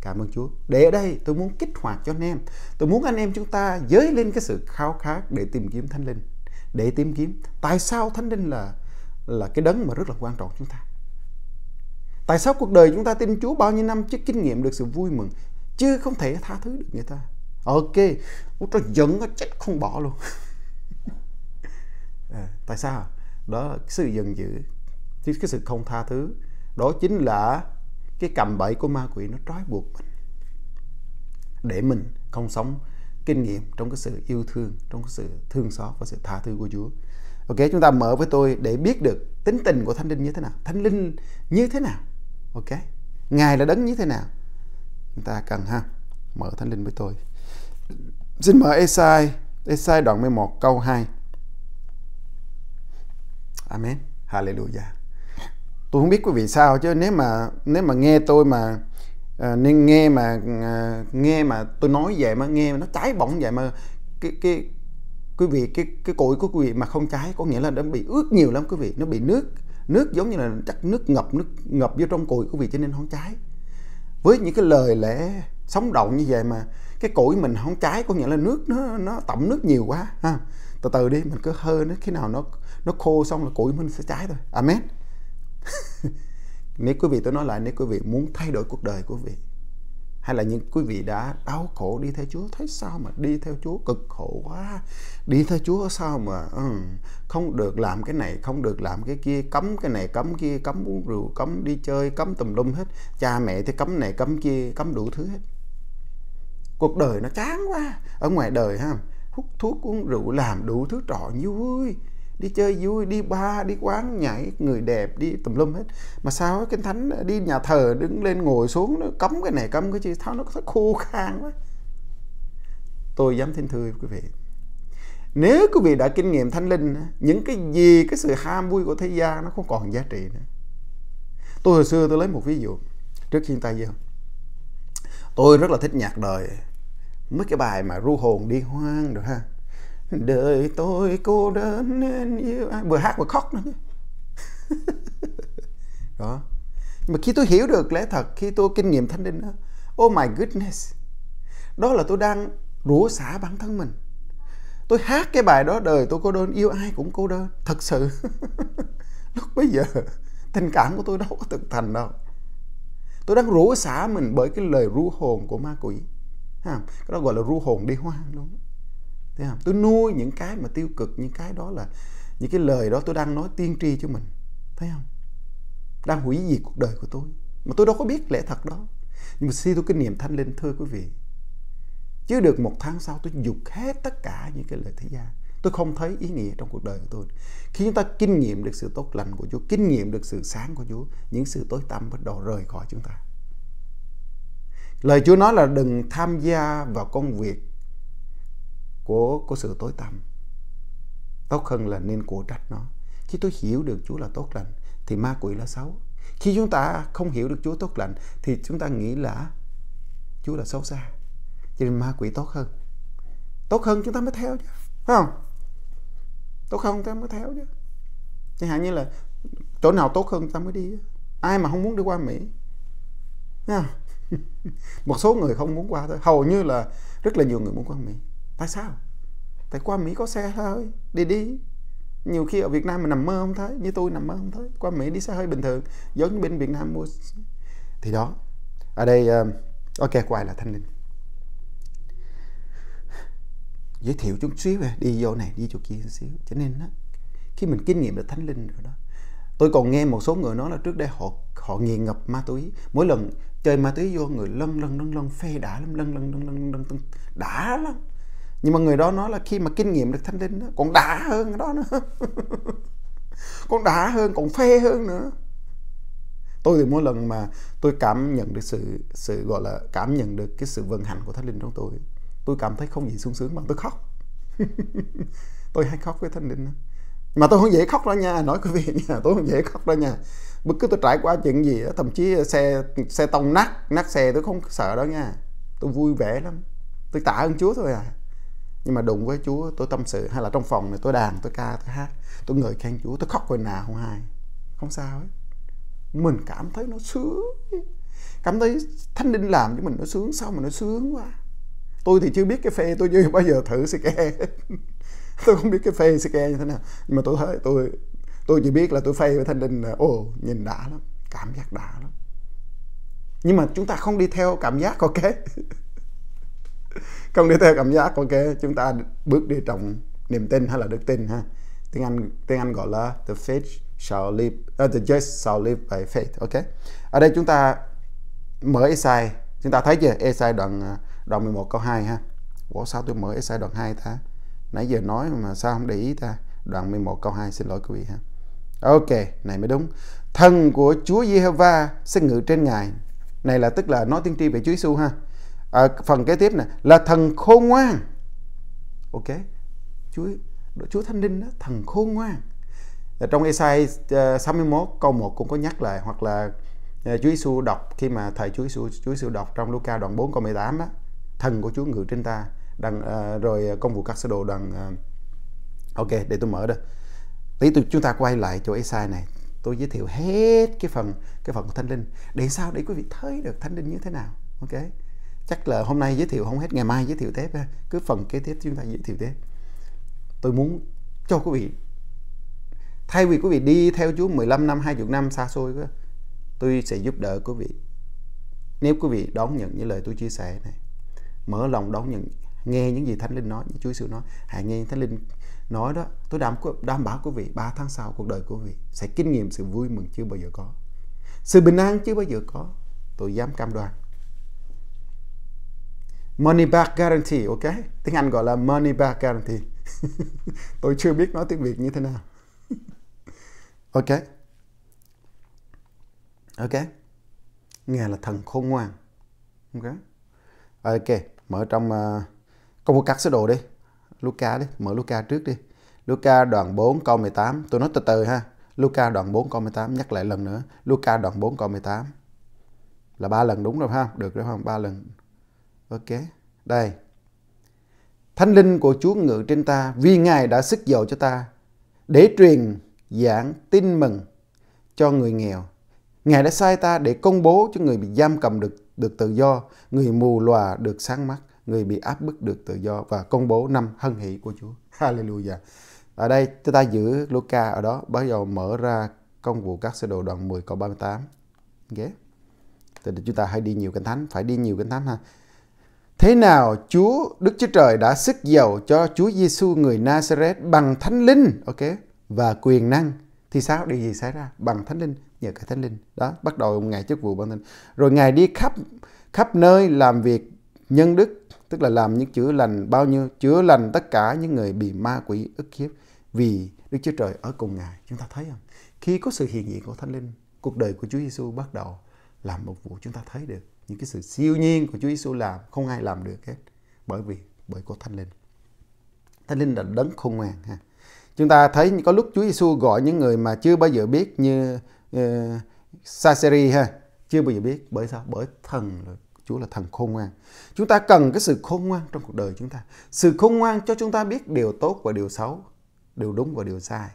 Cảm ơn Chúa. Để ở đây tôi muốn kích hoạt cho anh em. Tôi muốn anh em chúng ta dấy lên cái sự khao khát để tìm kiếm Thánh Linh. Để tìm kiếm. Tại sao Thánh Linh là là cái đấng mà rất là quan trọng chúng ta? Tại sao cuộc đời chúng ta tin Chúa bao nhiêu năm chứ kinh nghiệm được sự vui mừng chứ không thể tha thứ được người ta? Ok, tôi giận nó chết không bỏ luôn. (laughs) à, tại sao? Đó là sự giận dữ, cái sự không tha thứ. Đó chính là cái cầm bẫy của ma quỷ nó trói buộc mình để mình không sống kinh nghiệm trong cái sự yêu thương trong cái sự thương xót và sự tha thứ của Chúa ok chúng ta mở với tôi để biết được tính tình của thánh linh như thế nào thánh linh như thế nào ok ngài là đấng như thế nào chúng ta cần ha mở thánh linh với tôi xin mở Esai Esai đoạn 11 câu 2 Amen Hallelujah tôi không biết quý vị sao chứ nếu mà nếu mà nghe tôi mà à, nên nghe mà à, nghe mà tôi nói về mà nghe mà nó cháy bỏng vậy mà cái cái quý vị cái cái cội của quý vị mà không cháy có nghĩa là nó bị ướt nhiều lắm quý vị nó bị nước nước giống như là chắc nước ngập nước ngập vô trong cội của vị cho nên không cháy với những cái lời lẽ sống động như vậy mà cái củi mình không cháy có nghĩa là nước nó nó tẩm nước nhiều quá ha từ từ đi mình cứ hơi nó khi nào nó nó khô xong là củi mình sẽ cháy thôi amen (laughs) nếu quý vị tôi nói lại nếu quý vị muốn thay đổi cuộc đời của quý vị hay là những quý vị đã đau khổ đi theo Chúa thấy sao mà đi theo Chúa cực khổ quá đi theo Chúa sao mà ừ, không được làm cái này không được làm cái kia cấm cái này cấm kia cấm uống rượu cấm đi chơi cấm tùm lum hết cha mẹ thì cấm này cấm kia cấm đủ thứ hết cuộc đời nó chán quá ở ngoài đời ha hút thuốc uống rượu làm đủ thứ trò như vui đi chơi vui đi ba đi quán nhảy người đẹp đi tùm lum hết mà sao cái thánh đi nhà thờ đứng lên ngồi xuống nó cấm cái này cấm cái chi tháo nó khô khan quá tôi dám thính thưa quý vị nếu quý vị đã kinh nghiệm thánh linh những cái gì cái sự ham vui của thế gian nó không còn giá trị nữa tôi hồi xưa tôi lấy một ví dụ trước khi ta giờ tôi rất là thích nhạc đời mấy cái bài mà ru hồn đi hoang được ha đời tôi cô đơn nên yêu ai vừa hát vừa khóc nữa đó mà khi tôi hiểu được lẽ thật khi tôi kinh nghiệm thánh linh đó oh my goodness đó là tôi đang rủa xả bản thân mình tôi hát cái bài đó đời tôi cô đơn yêu ai cũng cô đơn thật sự (laughs) lúc bây giờ tình cảm của tôi đâu có thực thành đâu tôi đang rủa xả mình bởi cái lời ru hồn của ma quỷ ha cái đó gọi là ru hồn đi hoang luôn thấy không tôi nuôi những cái mà tiêu cực những cái đó là những cái lời đó tôi đang nói tiên tri cho mình thấy không đang hủy diệt cuộc đời của tôi mà tôi đâu có biết lẽ thật đó nhưng mà khi tôi cái niềm thanh linh thưa quý vị chứ được một tháng sau tôi dục hết tất cả những cái lời thế gian tôi không thấy ý nghĩa trong cuộc đời của tôi khi chúng ta kinh nghiệm được sự tốt lành của Chúa kinh nghiệm được sự sáng của Chúa những sự tối tăm bắt đầu rời khỏi chúng ta lời Chúa nói là đừng tham gia vào công việc của của sự tối tăm tốt hơn là nên cổ trách nó khi tôi hiểu được Chúa là tốt lành thì ma quỷ là xấu khi chúng ta không hiểu được Chúa tốt lành thì chúng ta nghĩ là Chúa là xấu xa cho nên ma quỷ tốt hơn tốt hơn chúng ta mới theo chứ phải không tốt không chúng ta mới theo chứ chẳng hạn như là chỗ nào tốt hơn chúng ta mới đi ai mà không muốn đi qua Mỹ (laughs) một số người không muốn qua thôi hầu như là rất là nhiều người muốn qua Mỹ tại sao tại qua mỹ có xe hơi đi đi nhiều khi ở việt nam mình nằm mơ không thấy như tôi nằm mơ không thấy qua mỹ đi xe hơi bình thường giống như bên việt nam mua thì đó ở đây ok quay là thanh linh giới thiệu chút xíu về đi vô này đi chỗ kia chút xíu cho nên đó, khi mình kinh nghiệm được thánh linh rồi đó tôi còn nghe một số người nói là trước đây họ họ nghiện ngập ma túy mỗi lần chơi ma túy vô người lân lân lân lân phê đã lắm lân lân lân lân lân đã lắm nhưng mà người đó nói là khi mà kinh nghiệm được thánh linh đó, còn đã hơn cái đó nữa (laughs) còn đã hơn còn phê hơn nữa tôi thì mỗi lần mà tôi cảm nhận được sự sự gọi là cảm nhận được cái sự vận hành của thánh linh trong tôi tôi cảm thấy không gì sung sướng bằng tôi khóc (laughs) tôi hay khóc với thánh linh đó. mà tôi không dễ khóc đó nha nói quý vị (laughs) nha tôi không dễ khóc đó nha bất cứ tôi trải qua chuyện gì đó, thậm chí xe xe tông nát nát xe tôi không sợ đó nha tôi vui vẻ lắm tôi tạ ơn chúa thôi à nhưng mà đụng với Chúa tôi tâm sự hay là trong phòng này tôi đàn tôi ca tôi hát tôi ngợi khen Chúa tôi khóc hồi nào không ai không sao ấy mình cảm thấy nó sướng cảm thấy Thanh linh làm cho mình nó sướng sao mà nó sướng quá tôi thì chưa biết cái phê tôi chưa bao giờ thử si ke (laughs) tôi không biết cái phê si ke như thế nào nhưng mà tôi thấy tôi tôi chỉ biết là tôi phê với thanh linh là ồ nhìn đã lắm cảm giác đã lắm nhưng mà chúng ta không đi theo cảm giác ok (laughs) (laughs) không đi theo cảm giác ok chúng ta bước đi trong niềm tin hay là đức tin ha tiếng anh tiếng anh gọi là the faith shall live uh, the just shall live by faith ok ở đây chúng ta mở Esai chúng ta thấy chưa Esai đoạn à, đoạn 11 câu 2 ha Ủa sao tôi mở Esai đoạn 2 ta nãy giờ nói mà sao không để ý ta đoạn 11 câu 2 xin lỗi quý vị ha ok này mới đúng thân của Chúa giê hô sẽ ngự trên ngài này là tức là nói tiên tri về Chúa Giêsu ha à, phần kế tiếp này là thần khôn ngoan ok chúa chúa thánh linh đó thần khôn ngoan ở trong Esai 61 ờ, câu 1 cũng có nhắc lại hoặc là ờ, Chúa Giêsu đọc khi mà thầy Chúa Giêsu Chúa Giêsu đọc trong Luca đoạn 4 câu 18 đó thần của Chúa ngự trên ta đằng uh, rồi công vụ các sứ đồ đằng uh, ok để tôi mở đây tí tôi chúng ta quay lại chỗ Esai này tôi giới thiệu hết cái phần cái phần của thánh linh để sao để quý vị thấy được thánh linh như thế nào ok chắc là hôm nay giới thiệu không hết ngày mai giới thiệu tiếp ha cứ phần kế tiếp chúng ta giới thiệu tiếp tôi muốn cho quý vị thay vì quý vị đi theo Chúa 15 năm 20 năm xa xôi tôi sẽ giúp đỡ quý vị nếu quý vị đón nhận những lời tôi chia sẻ này mở lòng đón nhận nghe những gì thánh linh nói những chúa sự nói hãy nghe thánh linh nói đó tôi đảm đảm bảo quý vị 3 tháng sau cuộc đời của quý vị sẽ kinh nghiệm sự vui mừng chưa bao giờ có sự bình an chưa bao giờ có tôi dám cam đoan money back guarantee ok tiếng anh gọi là money back guarantee (laughs) tôi chưa biết nói tiếng việt như thế nào (laughs) ok ok nghe là thần khôn ngoan ok ok mở trong uh, câu vô cắt sơ đồ đi Luca đi mở Luca trước đi Luca đoạn 4 câu 18 tôi nói từ từ ha Luca đoạn 4 câu 18 nhắc lại lần nữa Luca đoạn 4 câu 18 là ba lần đúng rồi ha được rồi không ba lần ok đây thánh linh của chúa ngự trên ta vì ngài đã sức dầu cho ta để truyền giảng tin mừng cho người nghèo ngài đã sai ta để công bố cho người bị giam cầm được được tự do người mù lòa được sáng mắt người bị áp bức được tự do và công bố năm hân hỷ của chúa hallelujah ở đây chúng ta giữ Luca ở đó bắt đầu mở ra công vụ các sơ đồ đoạn 10 câu 38 ok thì chúng ta hãy đi nhiều kinh thánh phải đi nhiều kinh thánh ha Thế nào Chúa Đức Chúa Trời đã sức giàu cho Chúa Giêsu người Nazareth bằng Thánh Linh, ok? Và quyền năng. Thì sao? Điều gì xảy ra? Bằng Thánh Linh, nhờ cái Thánh Linh. Đó, bắt đầu ngài chức vụ bằng Thánh Rồi ngài đi khắp khắp nơi làm việc nhân đức, tức là làm những chữa lành bao nhiêu, chữa lành tất cả những người bị ma quỷ ức hiếp vì Đức Chúa Trời ở cùng ngài. Chúng ta thấy không? Khi có sự hiện diện của Thánh Linh, cuộc đời của Chúa Giêsu bắt đầu làm một vụ chúng ta thấy được những cái sự siêu nhiên của Chúa Giêsu làm không ai làm được hết bởi vì bởi có Thánh Linh Thánh Linh là đấng khôn ngoan ha chúng ta thấy có lúc Chúa Giêsu gọi những người mà chưa bao giờ biết như uh, Saseri ha chưa bao giờ biết bởi sao bởi thần là Chúa là thần khôn ngoan. Chúng ta cần cái sự khôn ngoan trong cuộc đời chúng ta. Sự khôn ngoan cho chúng ta biết điều tốt và điều xấu, điều đúng và điều sai.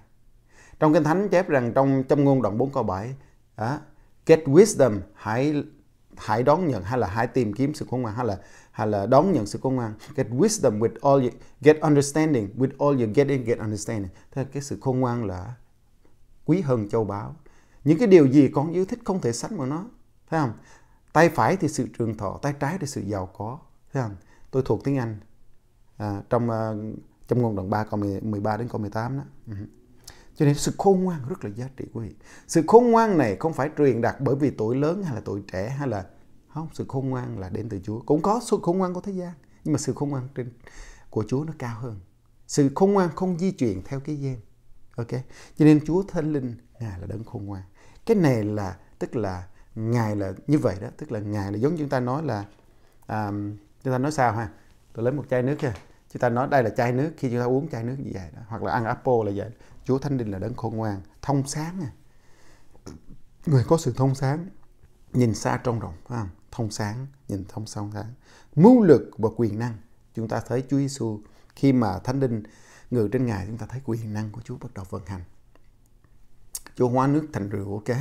Trong Kinh Thánh chép rằng trong châm ngôn đoạn 4 câu 7, đó, get wisdom, hãy hãy đón nhận hay là hãy tìm kiếm sự khôn ngoan hay là hay là đón nhận sự khôn ngoan get wisdom with all you get understanding with all you get in get understanding thế cái sự khôn ngoan là quý hơn châu báu những cái điều gì con yêu thích không thể sánh bằng nó thấy không tay phải thì sự trường thọ tay trái thì sự giàu có thấy không tôi thuộc tiếng anh à, trong uh, trong ngôn đoạn 3 câu 13 đến câu 18 đó uh-huh. Cho nên sự khôn ngoan rất là giá trị quý vị. Sự khôn ngoan này không phải truyền đạt bởi vì tuổi lớn hay là tuổi trẻ hay là không, sự khôn ngoan là đến từ Chúa. Cũng có sự khôn ngoan của thế gian, nhưng mà sự khôn ngoan trên của Chúa nó cao hơn. Sự khôn ngoan không di chuyển theo cái gian. Ok. Cho nên Chúa Thánh Linh ngài là đấng khôn ngoan. Cái này là tức là ngài là như vậy đó, tức là ngài là giống chúng ta nói là um, chúng ta nói sao ha. Tôi lấy một chai nước kìa chúng ta nói đây là chai nước khi chúng ta uống chai nước như vậy đó hoặc là ăn apple là vậy chúa thánh linh là đấng khôn ngoan thông sáng à. người có sự thông sáng nhìn xa trong rộng phải không thông sáng nhìn thông song sáng mưu lực và quyền năng chúng ta thấy chúa giêsu khi mà thánh linh người trên ngài chúng ta thấy quyền năng của chúa bắt đầu vận hành chúa hóa nước thành rượu ok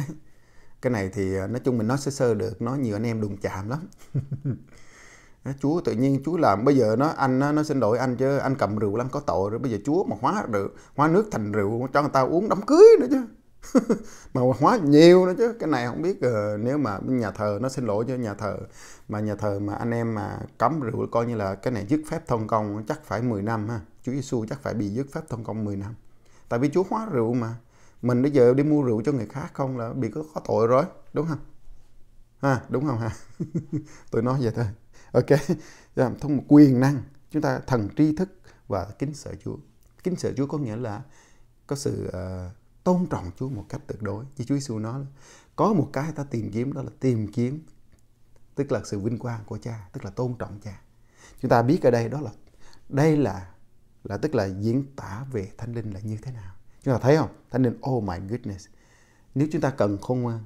cái này thì ờ, nói chung mình nói sơ sơ được nói nhiều anh em đụng chạm lắm (laughs) Chúa tự nhiên Chúa làm bây giờ nó anh nó xin lỗi anh chứ anh cầm rượu lắm có tội rồi bây giờ Chúa mà hóa rượu hóa nước thành rượu cho người ta uống đám cưới nữa chứ (laughs) mà hóa nhiều nữa chứ cái này không biết uh, nếu mà nhà thờ nó xin lỗi cho nhà thờ mà nhà thờ mà anh em mà cấm rượu coi như là cái này dứt phép thông công chắc phải 10 năm ha Chúa Giêsu chắc phải bị dứt phép thông công 10 năm tại vì Chúa hóa rượu mà mình bây giờ đi mua rượu cho người khác không là bị có, có tội rồi đúng không ha đúng không ha (laughs) tôi nói vậy thôi ok (laughs) dạ, thông một quyền năng chúng ta thần tri thức và kính sợ Chúa kính sợ Chúa có nghĩa là có sự uh, tôn trọng Chúa một cách tuyệt đối như Chúa Giêsu nói có một cái ta tìm kiếm đó là tìm kiếm tức là sự vinh quang của Cha tức là tôn trọng Cha chúng ta biết ở đây đó là đây là là tức là diễn tả về thánh linh là như thế nào chúng ta thấy không thánh linh oh my goodness nếu chúng ta cần khôn ngoan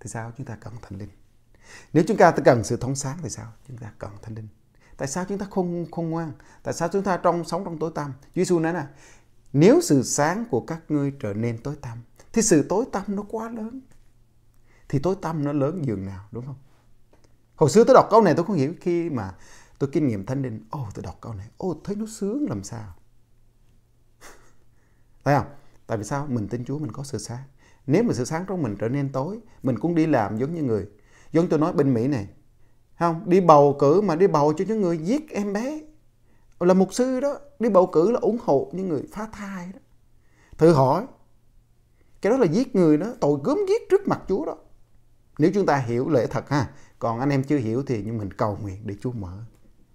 thì sao chúng ta cần thánh linh nếu chúng ta cần sự thông sáng thì sao chúng ta cần thánh linh tại sao chúng ta không không ngoan tại sao chúng ta trong sống trong tối tăm Chúa Giêsu nói là nếu sự sáng của các ngươi trở nên tối tăm thì sự tối tăm nó quá lớn thì tối tăm nó lớn dường nào đúng không hồi xưa tôi đọc câu này tôi không hiểu khi mà tôi kinh nghiệm thánh linh ô oh, tôi đọc câu này ô oh, thấy nó sướng làm sao (laughs) thấy không tại vì sao mình tin chúa mình có sự sáng nếu mà sự sáng trong mình trở nên tối mình cũng đi làm giống như người giống tôi nói bên mỹ này không đi bầu cử mà đi bầu cho những người giết em bé là mục sư đó đi bầu cử là ủng hộ những người phá thai đó thử hỏi cái đó là giết người đó tội gớm giết trước mặt chúa đó nếu chúng ta hiểu lễ thật ha còn anh em chưa hiểu thì nhưng mình cầu nguyện để chúa mở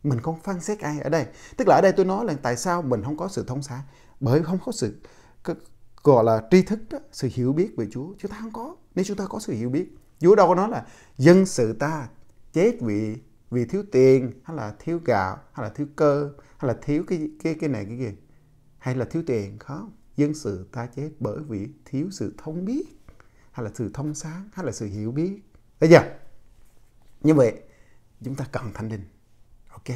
mình không phân xét ai ở đây tức là ở đây tôi nói là tại sao mình không có sự thông xã bởi không có sự gọi là tri thức đó, sự hiểu biết về chúa chúng ta không có nếu chúng ta có sự hiểu biết Vua đâu có nói là dân sự ta chết vì vì thiếu tiền hay là thiếu gạo hay là thiếu cơ hay là thiếu cái cái cái này cái gì hay là thiếu tiền không dân sự ta chết bởi vì thiếu sự thông biết hay là sự thông sáng hay là sự hiểu biết thấy chưa như vậy chúng ta cần thanh định ok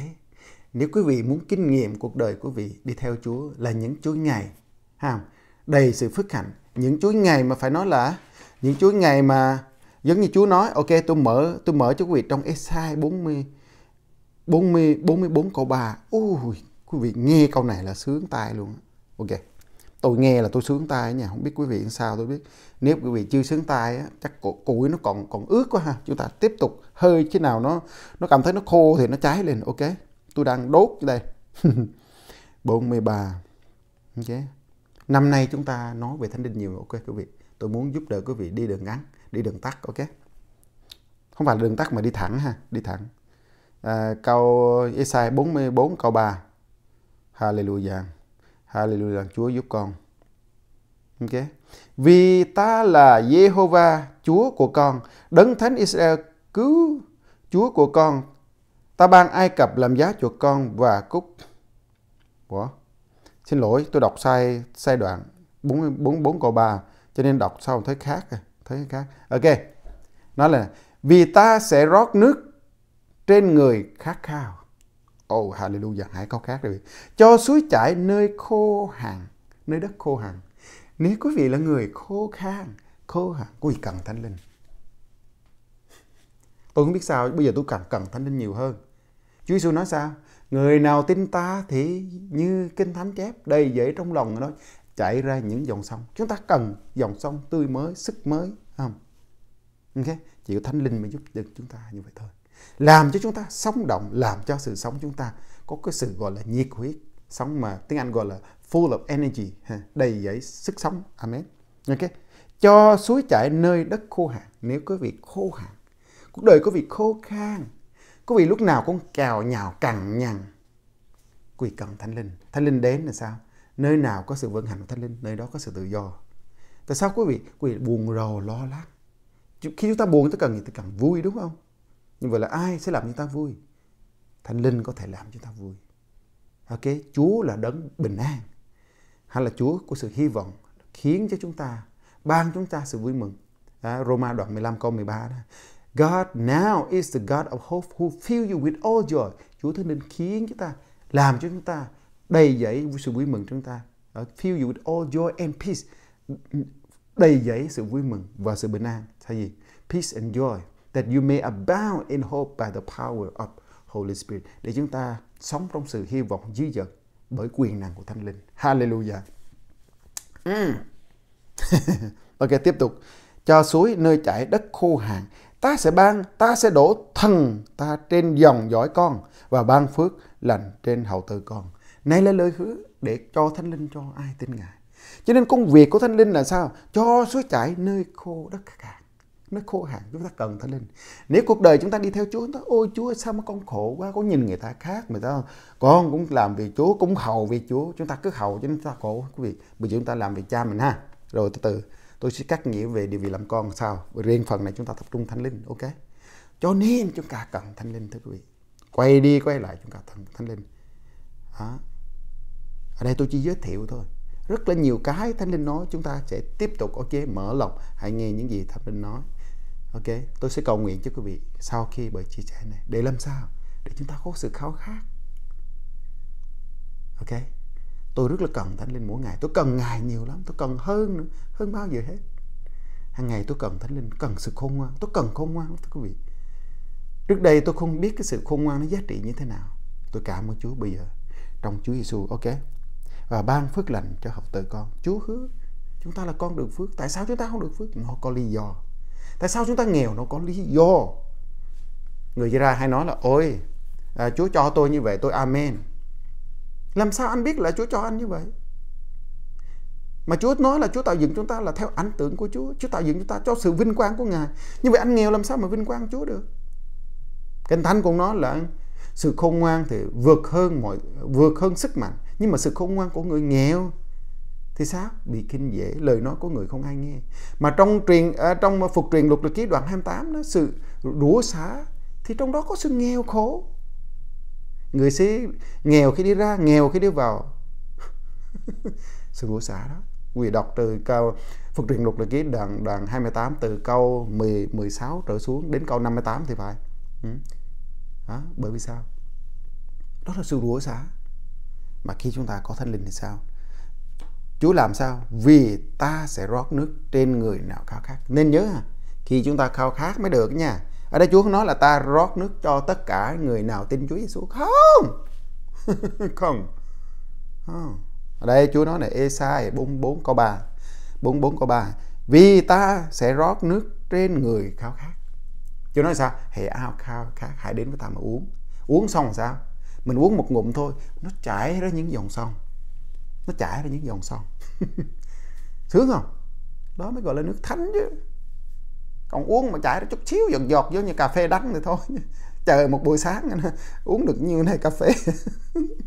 nếu quý vị muốn kinh nghiệm cuộc đời của vị đi theo Chúa là những chuỗi ngày ha đầy sự phước hạnh những chuỗi ngày mà phải nói là những chuỗi ngày mà Giống như Chúa nói, ok tôi mở tôi mở cho quý vị trong Esai 40 40 44 câu 3. Ui, quý vị nghe câu này là sướng tai luôn. Ok. Tôi nghe là tôi sướng tai nha, không biết quý vị sao tôi biết. Nếu quý vị chưa sướng tai á, chắc cổ củi nó còn còn ướt quá ha. Chúng ta tiếp tục hơi khi nào nó nó cảm thấy nó khô thì nó cháy lên. Ok. Tôi đang đốt đây. 43. (laughs) Ok. Năm nay chúng ta nói về thánh linh nhiều ok quý vị. Tôi muốn giúp đỡ quý vị đi đường ngắn đi đường tắt ok không phải là đường tắt mà đi thẳng ha đi thẳng à, câu Esai 44 câu 3 Hallelujah Hallelujah Chúa giúp con ok vì ta là Jehovah Chúa của con đấng thánh Israel cứu Chúa của con ta ban Ai Cập làm giá chuộc con và cúc Ủa? xin lỗi tôi đọc sai sai đoạn 44 câu 3 cho nên đọc sau thấy khác rồi à thấy khác ok nói là vì ta sẽ rót nước trên người khát khao oh hallelujah hãy có khác rồi cho suối chảy nơi khô hàng nơi đất khô hàng nếu quý vị là người khô khan khô hàng quý vị cần thánh linh tôi không biết sao bây giờ tôi cần cần thánh linh nhiều hơn Chúa Giêsu nói sao người nào tin ta thì như kinh thánh chép đầy dễ trong lòng nói chảy ra những dòng sông chúng ta cần dòng sông tươi mới sức mới không ok chỉ có thánh linh mới giúp được chúng ta như vậy thôi làm cho chúng ta sống động làm cho sự sống chúng ta có cái sự gọi là nhiệt huyết sống mà tiếng anh gọi là full of energy đầy dẫy sức sống amen ok cho suối chảy nơi đất khô hạn nếu có việc khô hạn cuộc đời có việc khô khan có vị lúc nào cũng cào nhào cằn nhằn quý cần thánh linh thánh linh đến là sao nơi nào có sự vận hành của thánh linh nơi đó có sự tự do tại sao quý vị quý vị buồn rầu lo lắng khi chúng ta buồn chúng ta cần gì ta cần vui đúng không nhưng vậy là ai sẽ làm chúng ta vui thánh linh có thể làm chúng ta vui ok chúa là đấng bình an hay là chúa của sự hy vọng khiến cho chúng ta ban chúng ta sự vui mừng à, Roma đoạn 15 câu 13 đó God now is the God of hope who fills you with all joy Chúa Thánh Linh khiến chúng ta làm cho chúng ta đầy dẫy sự vui mừng chúng ta fill you with all joy and peace đầy dẫy sự vui mừng và sự bình an thay vì peace and joy that you may abound in hope by the power of Holy Spirit để chúng ta sống trong sự hy vọng dư dật bởi quyền năng của Thánh Linh. Hallelujah. Mm. (laughs) ok tiếp tục cho suối nơi chảy đất khô hạn ta sẽ ban ta sẽ đổ thần ta trên dòng dõi con và ban phước lành trên hậu tự con này là lời hứa để cho Thánh Linh cho ai tin Ngài. Cho nên công việc của Thánh Linh là sao? Cho suối chảy nơi khô đất cạn. Nơi khô hạn chúng ta cần Thánh Linh. Nếu cuộc đời chúng ta đi theo Chúa, chúng ta ôi Chúa sao mà con khổ quá, có nhìn người ta khác mà sao con cũng làm vì Chúa, cũng hầu vì Chúa, chúng ta cứ hầu cho nên ta khổ quý vị. Bây giờ chúng ta làm vì cha mình ha. Rồi từ từ tôi sẽ cắt nghĩa về điều vị làm con sao. Riêng phần này chúng ta tập trung Thánh Linh, ok? Cho nên chúng ta cần Thánh Linh thưa quý vị. Quay đi quay lại chúng ta cần Thánh Linh. Đó ở đây tôi chỉ giới thiệu thôi rất là nhiều cái thánh linh nói chúng ta sẽ tiếp tục ok mở lòng hãy nghe những gì thánh linh nói ok tôi sẽ cầu nguyện cho quý vị sau khi bởi chia sẻ này để làm sao để chúng ta có sự khao khát ok tôi rất là cần thánh linh mỗi ngày tôi cần ngài nhiều lắm tôi cần hơn nữa hơn bao giờ hết hàng ngày tôi cần thánh linh cần sự khôn ngoan tôi cần khôn ngoan thưa quý vị trước đây tôi không biết cái sự khôn ngoan nó giá trị như thế nào tôi cảm ơn chúa bây giờ trong chúa giêsu ok và ban phước lành cho học tử con Chúa hứa chúng ta là con được phước tại sao chúng ta không được phước nó có lý do tại sao chúng ta nghèo nó có lý do người ra hay nói là ôi à, Chúa cho tôi như vậy tôi amen làm sao anh biết là Chúa cho anh như vậy mà Chúa nói là Chúa tạo dựng chúng ta là theo ảnh tượng của Chúa Chúa tạo dựng chúng ta cho sự vinh quang của Ngài như vậy anh nghèo làm sao mà vinh quang Chúa được Kinh Thánh cũng nói là sự khôn ngoan thì vượt hơn mọi vượt hơn sức mạnh nhưng mà sự khôn ngoan của người nghèo thì sao bị kinh dễ lời nói của người không ai nghe mà trong truyền à, trong phục truyền luật lịch ký đoạn 28 nó sự đũa xá thì trong đó có sự nghèo khổ người sẽ nghèo khi đi ra nghèo khi đi vào (laughs) sự đũa xá đó quỳ đọc từ câu phục truyền luật lịch ký đoạn đoạn 28 từ câu 10 16 trở xuống đến câu 58 thì phải ừ đó, bởi vì sao đó là sự rủa xả mà khi chúng ta có thánh linh thì sao Chúa làm sao vì ta sẽ rót nước trên người nào khao khát nên nhớ à, khi chúng ta khao khát mới được nha ở đây Chúa không nói là ta rót nước cho tất cả người nào tin Chúa Giêsu không (laughs) không không ở đây Chúa nói là Esai 44 câu 3 44 câu 3 vì ta sẽ rót nước trên người khao khát chứ nói sao hệ ao khao khát hãy đến với ta mà uống uống xong sao mình uống một ngụm thôi nó chảy ra những dòng sông nó chảy ra những dòng sông (laughs) sướng không đó mới gọi là nước thánh chứ còn uống mà chảy ra chút xíu giọt giọt giống như cà phê đắng thì thôi (laughs) chờ một buổi sáng uống được như này cà phê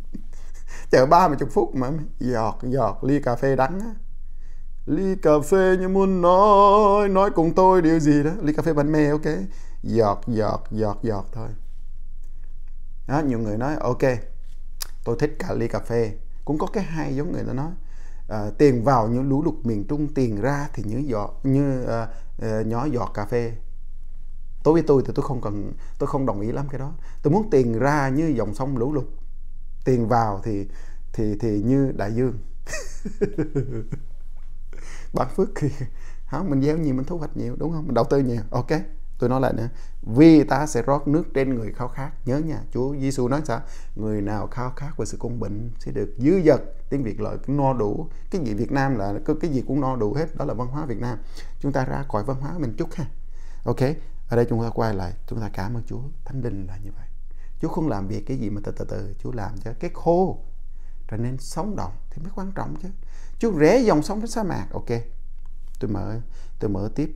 (laughs) chờ ba chục phút mà giọt giọt ly cà phê đắng á ly cà phê như muốn nói nói cùng tôi điều gì đó ly cà phê bánh mè ok giọt giọt giọt giọt thôi đó nhiều người nói ok tôi thích cả ly cà phê cũng có cái hay giống người ta nói à, tiền vào như lũ lụt miền trung tiền ra thì như giọt như à, à nhỏ giọt cà phê tối với tôi thì tôi không cần tôi không đồng ý lắm cái đó tôi muốn tiền ra như dòng sông lũ lụt tiền vào thì thì thì như đại dương (laughs) bản phước thì hả mình gieo nhiều mình thu hoạch nhiều đúng không mình đầu tư nhiều ok tôi nói lại nữa vì ta sẽ rót nước trên người khao khát nhớ nha Chúa Giêsu nói sao người nào khao khát về sự công bình sẽ được dư dật tiếng Việt lợi no đủ cái gì Việt Nam là cái, cái gì cũng no đủ hết đó là văn hóa Việt Nam chúng ta ra khỏi văn hóa mình chút ha ok ở đây chúng ta quay lại chúng ta cảm ơn Chúa Thánh Linh là như vậy Chúa không làm việc cái gì mà từ từ từ Chúa làm cho cái khô trở nên sống động thì mới quan trọng chứ Chúa rẽ dòng sông đến sa mạc ok tôi mở tôi mở tiếp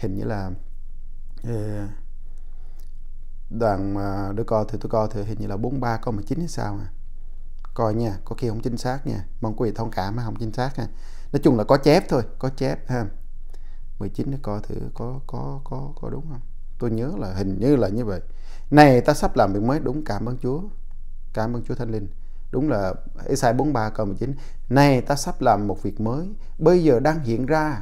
hình như là đoàn đứa coi thì tôi coi thì hình như là 43 con 19 hay sao à coi nha có khi không chính xác nha mong quý vị thông cảm mà không chính xác nha nói chung là có chép thôi có chép ha 19 để coi thử có có có có đúng không tôi nhớ là hình như là như vậy này ta sắp làm việc mới đúng cảm ơn Chúa cảm ơn Chúa Thánh Linh đúng là Isai 43 câu 19 này ta sắp làm một việc mới bây giờ đang hiện ra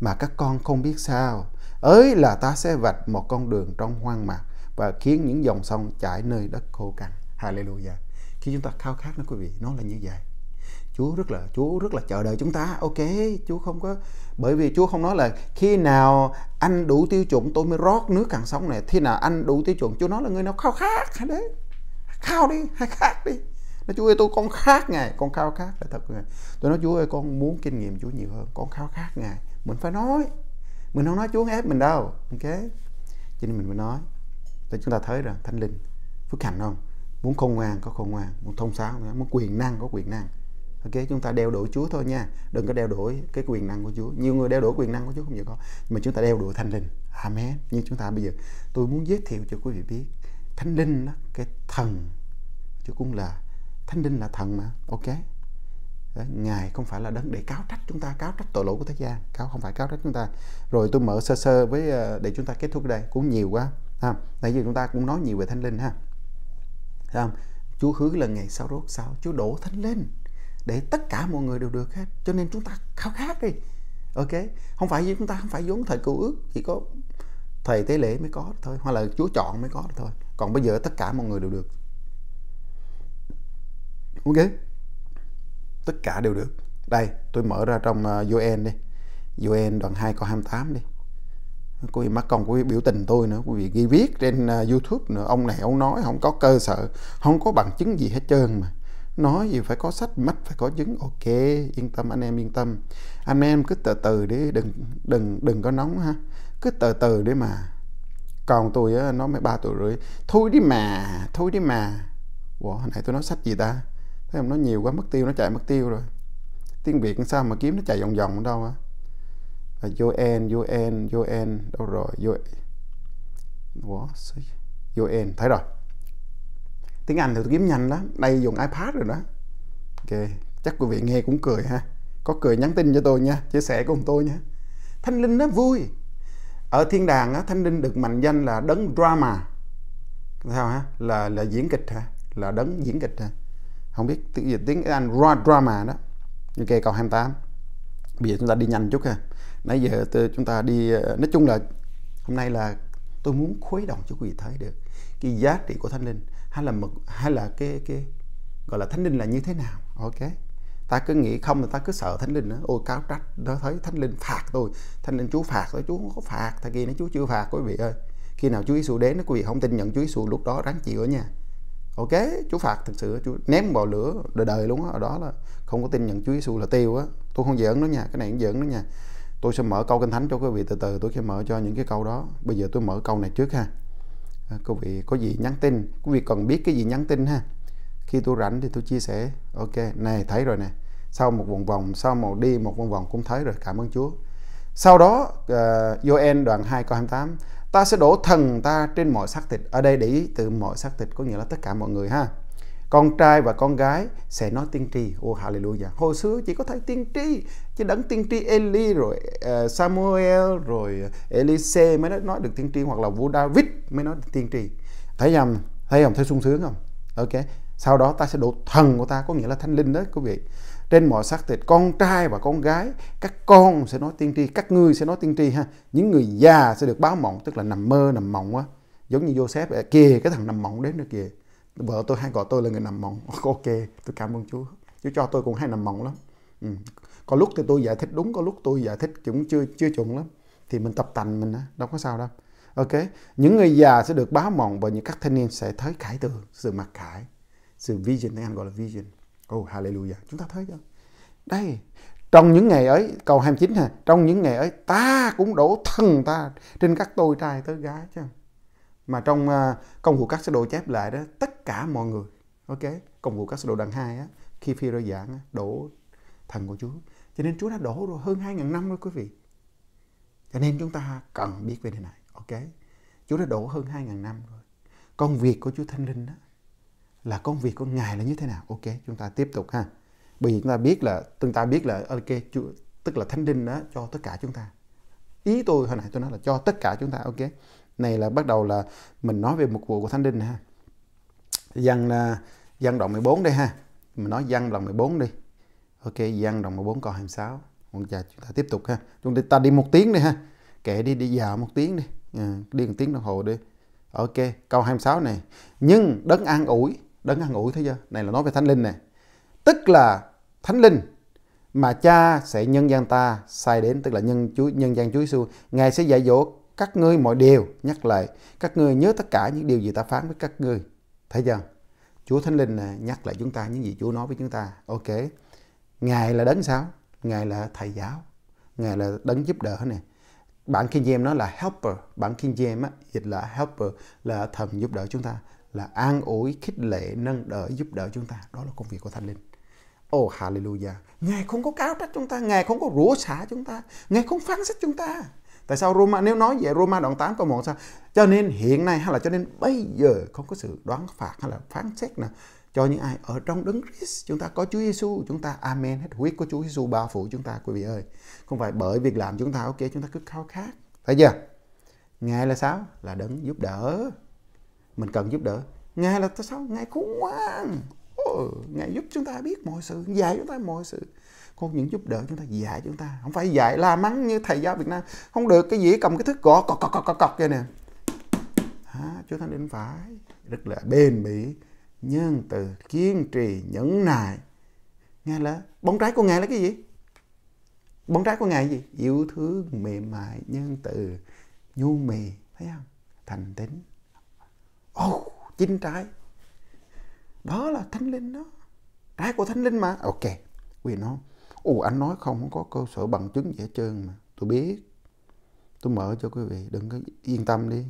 mà các con không biết sao ấy là ta sẽ vạch một con đường trong hoang mạc và khiến những dòng sông chảy nơi đất khô cằn hallelujah khi chúng ta khao khát nó quý vị nó là như vậy Chúa rất là Chúa rất là chờ đợi chúng ta. Ok, Chúa không có bởi vì Chúa không nói là khi nào anh đủ tiêu chuẩn tôi mới rót nước càng sống này, khi nào anh đủ tiêu chuẩn Chúa nói là người nào khao khát hả đấy. Khao đi, hay khát đi. Nói Chúa ơi tôi con khát Ngài, con khao khát là thật Ngài. Tôi nói Chúa ơi con muốn kinh nghiệm Chúa nhiều hơn, con khao khát Ngài. Mình phải nói, mình không nói Chúa ép mình đâu ok cho nên mình mới nói để chúng ta thấy rằng thánh linh phước hạnh không muốn khôn ngoan có khôn ngoan muốn thông sáo muốn quyền năng có quyền năng ok chúng ta đeo đuổi Chúa thôi nha đừng có đeo đuổi cái quyền năng của Chúa nhiều người đeo đuổi quyền năng của Chúa không gì có nhưng mà chúng ta đeo đuổi thánh linh amen như chúng ta bây giờ tôi muốn giới thiệu cho quý vị biết thánh linh đó cái thần chứ cũng là thánh linh là thần mà ok Ngài không phải là đấng để cáo trách chúng ta, cáo trách tội lỗi của thế gian, cáo không phải cáo trách chúng ta. Rồi tôi mở sơ sơ với ờ, để chúng ta kết thúc đây, cũng nhiều quá. Ha. Nãy giờ chúng ta cũng nói nhiều về Thánh Linh ha. Không? Chúa hứa là ngày sau rốt sao Chúa đổ Thánh Linh để tất cả mọi người đều được hết. Cho nên chúng ta khao khát đi. Ok, không phải gì chúng ta không phải vốn thời cựu ước chỉ có thầy tế lễ mới có thôi, hoặc là Chúa chọn mới có thôi. Còn bây giờ tất cả mọi người đều được. Ok tất cả đều được đây tôi mở ra trong ờ, UN đi UN đoạn 2 câu 28 đi quý vị mắc còn quý vị biểu tình tôi nữa quý vị ghi viết trên ờ, YouTube nữa ông này ông nói không có cơ sở không có bằng chứng gì hết trơn mà nói gì phải có sách mách phải có chứng ok yên tâm anh em yên tâm anh em cứ từ từ đi đừng đừng đừng có nóng ha cứ từ từ đi mà còn tôi á nó mới ba tuổi rưỡi thôi đi mà thôi đi mà Ủa hồi nãy tôi nói sách gì ta thấy không nó nhiều quá mất tiêu nó chạy mất tiêu rồi tiếng việt sao mà kiếm nó chạy vòng vòng ở đâu á à, vô en vô đâu rồi vô What? E- thấy rồi tiếng anh thì tôi kiếm nhanh lắm đây dùng ipad rồi đó ok chắc quý vị nghe cũng cười ha có cười nhắn tin cho tôi nha chia sẻ cùng tôi nha thanh linh nó vui ở thiên đàng á thanh linh được mệnh danh là đấng drama sao ha là là diễn kịch ha là đấng diễn kịch ha không biết tiếng Việt tiếng Anh drama đó kề câu 28 bây giờ chúng ta đi nhanh chút ha nãy giờ tôi chúng ta đi ờ, nói chung là hôm nay là tôi muốn khuấy động cho quý vị thấy được cái giá trị của thánh linh hay là mực hay là cái cái gọi là thánh linh là như thế nào ok ta cứ nghĩ không là ta cứ sợ thánh linh nữa ôi cáo trách nó thấy thánh linh phạt tôi thánh linh chúa phạt tôi chúa không có phạt thay kia nó chúa chưa phạt quý vị ơi khi nào chúa giêsu đến quý vị không tin nhận chúa giêsu lúc đó ráng chịu ở nha ok chú phạt thật sự chú ném vào lửa đời đời luôn á ở đó là không có tin nhận Chúa Giêsu là tiêu á tôi không giỡn nó nha cái này cũng giỡn nó nha tôi sẽ mở câu kinh thánh cho quý vị từ từ tôi sẽ mở cho những cái câu đó bây giờ tôi mở câu này trước ha à, quý vị có gì nhắn tin quý vị cần biết cái gì nhắn tin ha khi tôi rảnh thì tôi chia sẻ ok này thấy rồi nè sau một vòng vòng sau một đi một vòng vòng cũng thấy rồi cảm ơn Chúa sau đó uh, Joel đoạn 2 câu 28 ta sẽ đổ thần ta trên mọi xác thịt ở đây để ý từ mọi xác thịt có nghĩa là tất cả mọi người ha con trai và con gái sẽ nói tiên tri ô oh, hallelujah hồi xưa chỉ có thấy tiên tri chứ đấng tiên tri Eli rồi ờ, Samuel rồi Elise mới nói, nói được tiên tri hoặc là vua David mới nói được tiên tri thấy không thấy không thấy sung sướng không ok sau đó ta sẽ đổ thần của ta có nghĩa là thanh linh đó quý vị trên mọi xác thịt con trai và con gái các con sẽ nói tiên tri các ngươi sẽ nói tiên tri ha những người già sẽ được báo mộng tức là nằm mơ nằm mộng á giống như Joseph kìa cái thằng nằm mộng đến được kìa vợ tôi hay gọi tôi là người nằm mộng (laughs) ok tôi cảm ơn chúa chúa cho tôi cũng hay nằm mộng lắm ừ. có lúc thì tôi giải thích đúng có lúc tôi giải thích cũng chưa chưa chuẩn lắm thì mình tập tành mình á đâu có sao đâu ok những người già sẽ được báo mộng và những các thanh niên sẽ thấy khải tường sự mặc khải sự vision tiếng anh gọi là vision Oh hallelujah. Chúng ta thấy chưa? Đây, trong những ngày ấy, câu 29 ha, trong những ngày ấy ta cũng đổ thân ta trên các tôi trai tới gái chứ. Mà trong uh, công vụ các sứ đồ chép lại đó, tất cả mọi người, ok, công vụ các sứ đồ đằng hai á, khi phi rơi giảng đổ thần của Chúa. Cho nên Chúa đã đổ rồi hơn 2.000 năm rồi quý vị. Cho nên chúng ta cần biết về điều này, ok. Chúa đã đổ hơn 2.000 năm rồi. Công việc của Chúa Thánh Linh đó là công việc của ngài là như thế nào ok chúng ta tiếp tục ha bởi vì chúng ta biết là chúng ta biết là ok tức là thánh linh đó cho tất cả chúng ta ý tôi hồi nãy tôi nói là cho tất cả chúng ta ok này là bắt đầu là mình nói về một vụ của thánh linh ha dân là dân đoạn 14 đây ha mình nói dân đoạn 14 đi ok dân đoạn 14 câu 26 còn giờ chúng ta tiếp tục ha chúng ta đi một tiếng đi ha kệ đi đi dạo một tiếng đi à, đi một tiếng đồng hồ đi ok câu 26 này nhưng đấng an ủi đấng ăn ủi thế chưa này là nói về thánh linh nè tức là thánh linh mà cha sẽ nhân gian ta sai đến tức là nhân chúa nhân gian chúa giêsu ngài sẽ dạy dỗ các ngươi mọi điều nhắc lại các ngươi nhớ tất cả những điều gì ta phán với các ngươi thấy chưa chúa thánh linh nhắc lại chúng ta những gì chúa nói với chúng ta ok ngài là đấng sao ngài là thầy giáo ngài là đấng giúp đỡ nè bản King James nó là helper bản King James á, dịch là helper là thần giúp đỡ chúng ta là an ủi khích lệ nâng đỡ giúp đỡ chúng ta đó là công việc của thánh linh oh hallelujah ngài không có cáo trách chúng ta ngài không có rủa xả chúng ta ngài không phán xét chúng ta tại sao Roma nếu nói về Roma đoạn 8 câu 1 sao cho nên hiện nay hay là cho nên bây giờ không có sự đoán phạt hay là phán xét nào cho những ai ở trong đấng Christ chúng ta có Chúa Giêsu chúng ta amen hết huyết của Chúa Giêsu bao phủ chúng ta quý vị ơi không phải bởi việc làm chúng ta ok chúng ta cứ khao khát thấy chưa ngài là sao là đấng giúp đỡ mình cần giúp đỡ ngài là tại sao ngài khôn ngoan ngài giúp chúng ta biết mọi sự dạy chúng ta mọi sự có những giúp đỡ chúng ta dạy chúng ta không phải dạy la mắng như thầy giáo Việt Nam không được cái gì cầm cái thước gõ cọc cọc cọc cọc cọc vậy nè à, chúng ta nên phải rất là bền bỉ nhân từ kiên trì nhẫn nại nghe là bóng trái của ngài là cái gì bóng trái của ngài gì yêu thương mềm mại nhân từ nhu mì thấy không thành tính ồ oh, chính trái đó là thánh linh đó trái của thánh linh mà ok quyền nói ồ anh nói không có cơ sở bằng chứng gì hết trơn mà tôi biết tôi mở cho quý vị đừng có yên tâm đi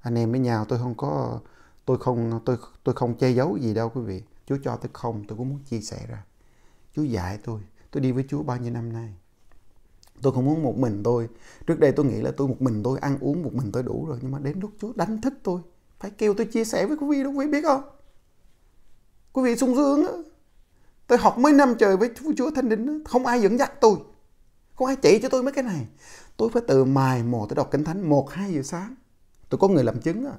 anh em với nhau tôi không có tôi không tôi tôi không che giấu gì đâu quý vị Chúa cho tôi không tôi cũng muốn chia sẻ ra Chúa dạy tôi tôi đi với Chúa bao nhiêu năm nay tôi không muốn một mình tôi trước đây tôi nghĩ là tôi một mình tôi ăn uống một mình tôi đủ rồi nhưng mà đến lúc Chúa đánh thức tôi phải kêu tôi chia sẻ với quý vị đó quý vị biết không quý vị sung sướng đó, tôi học mấy năm trời với chúa thánh đính không ai dẫn dắt tôi không ai chỉ cho tôi mấy cái này tôi phải tự mài mò tôi đọc kinh thánh một hai giờ sáng tôi có người làm chứng à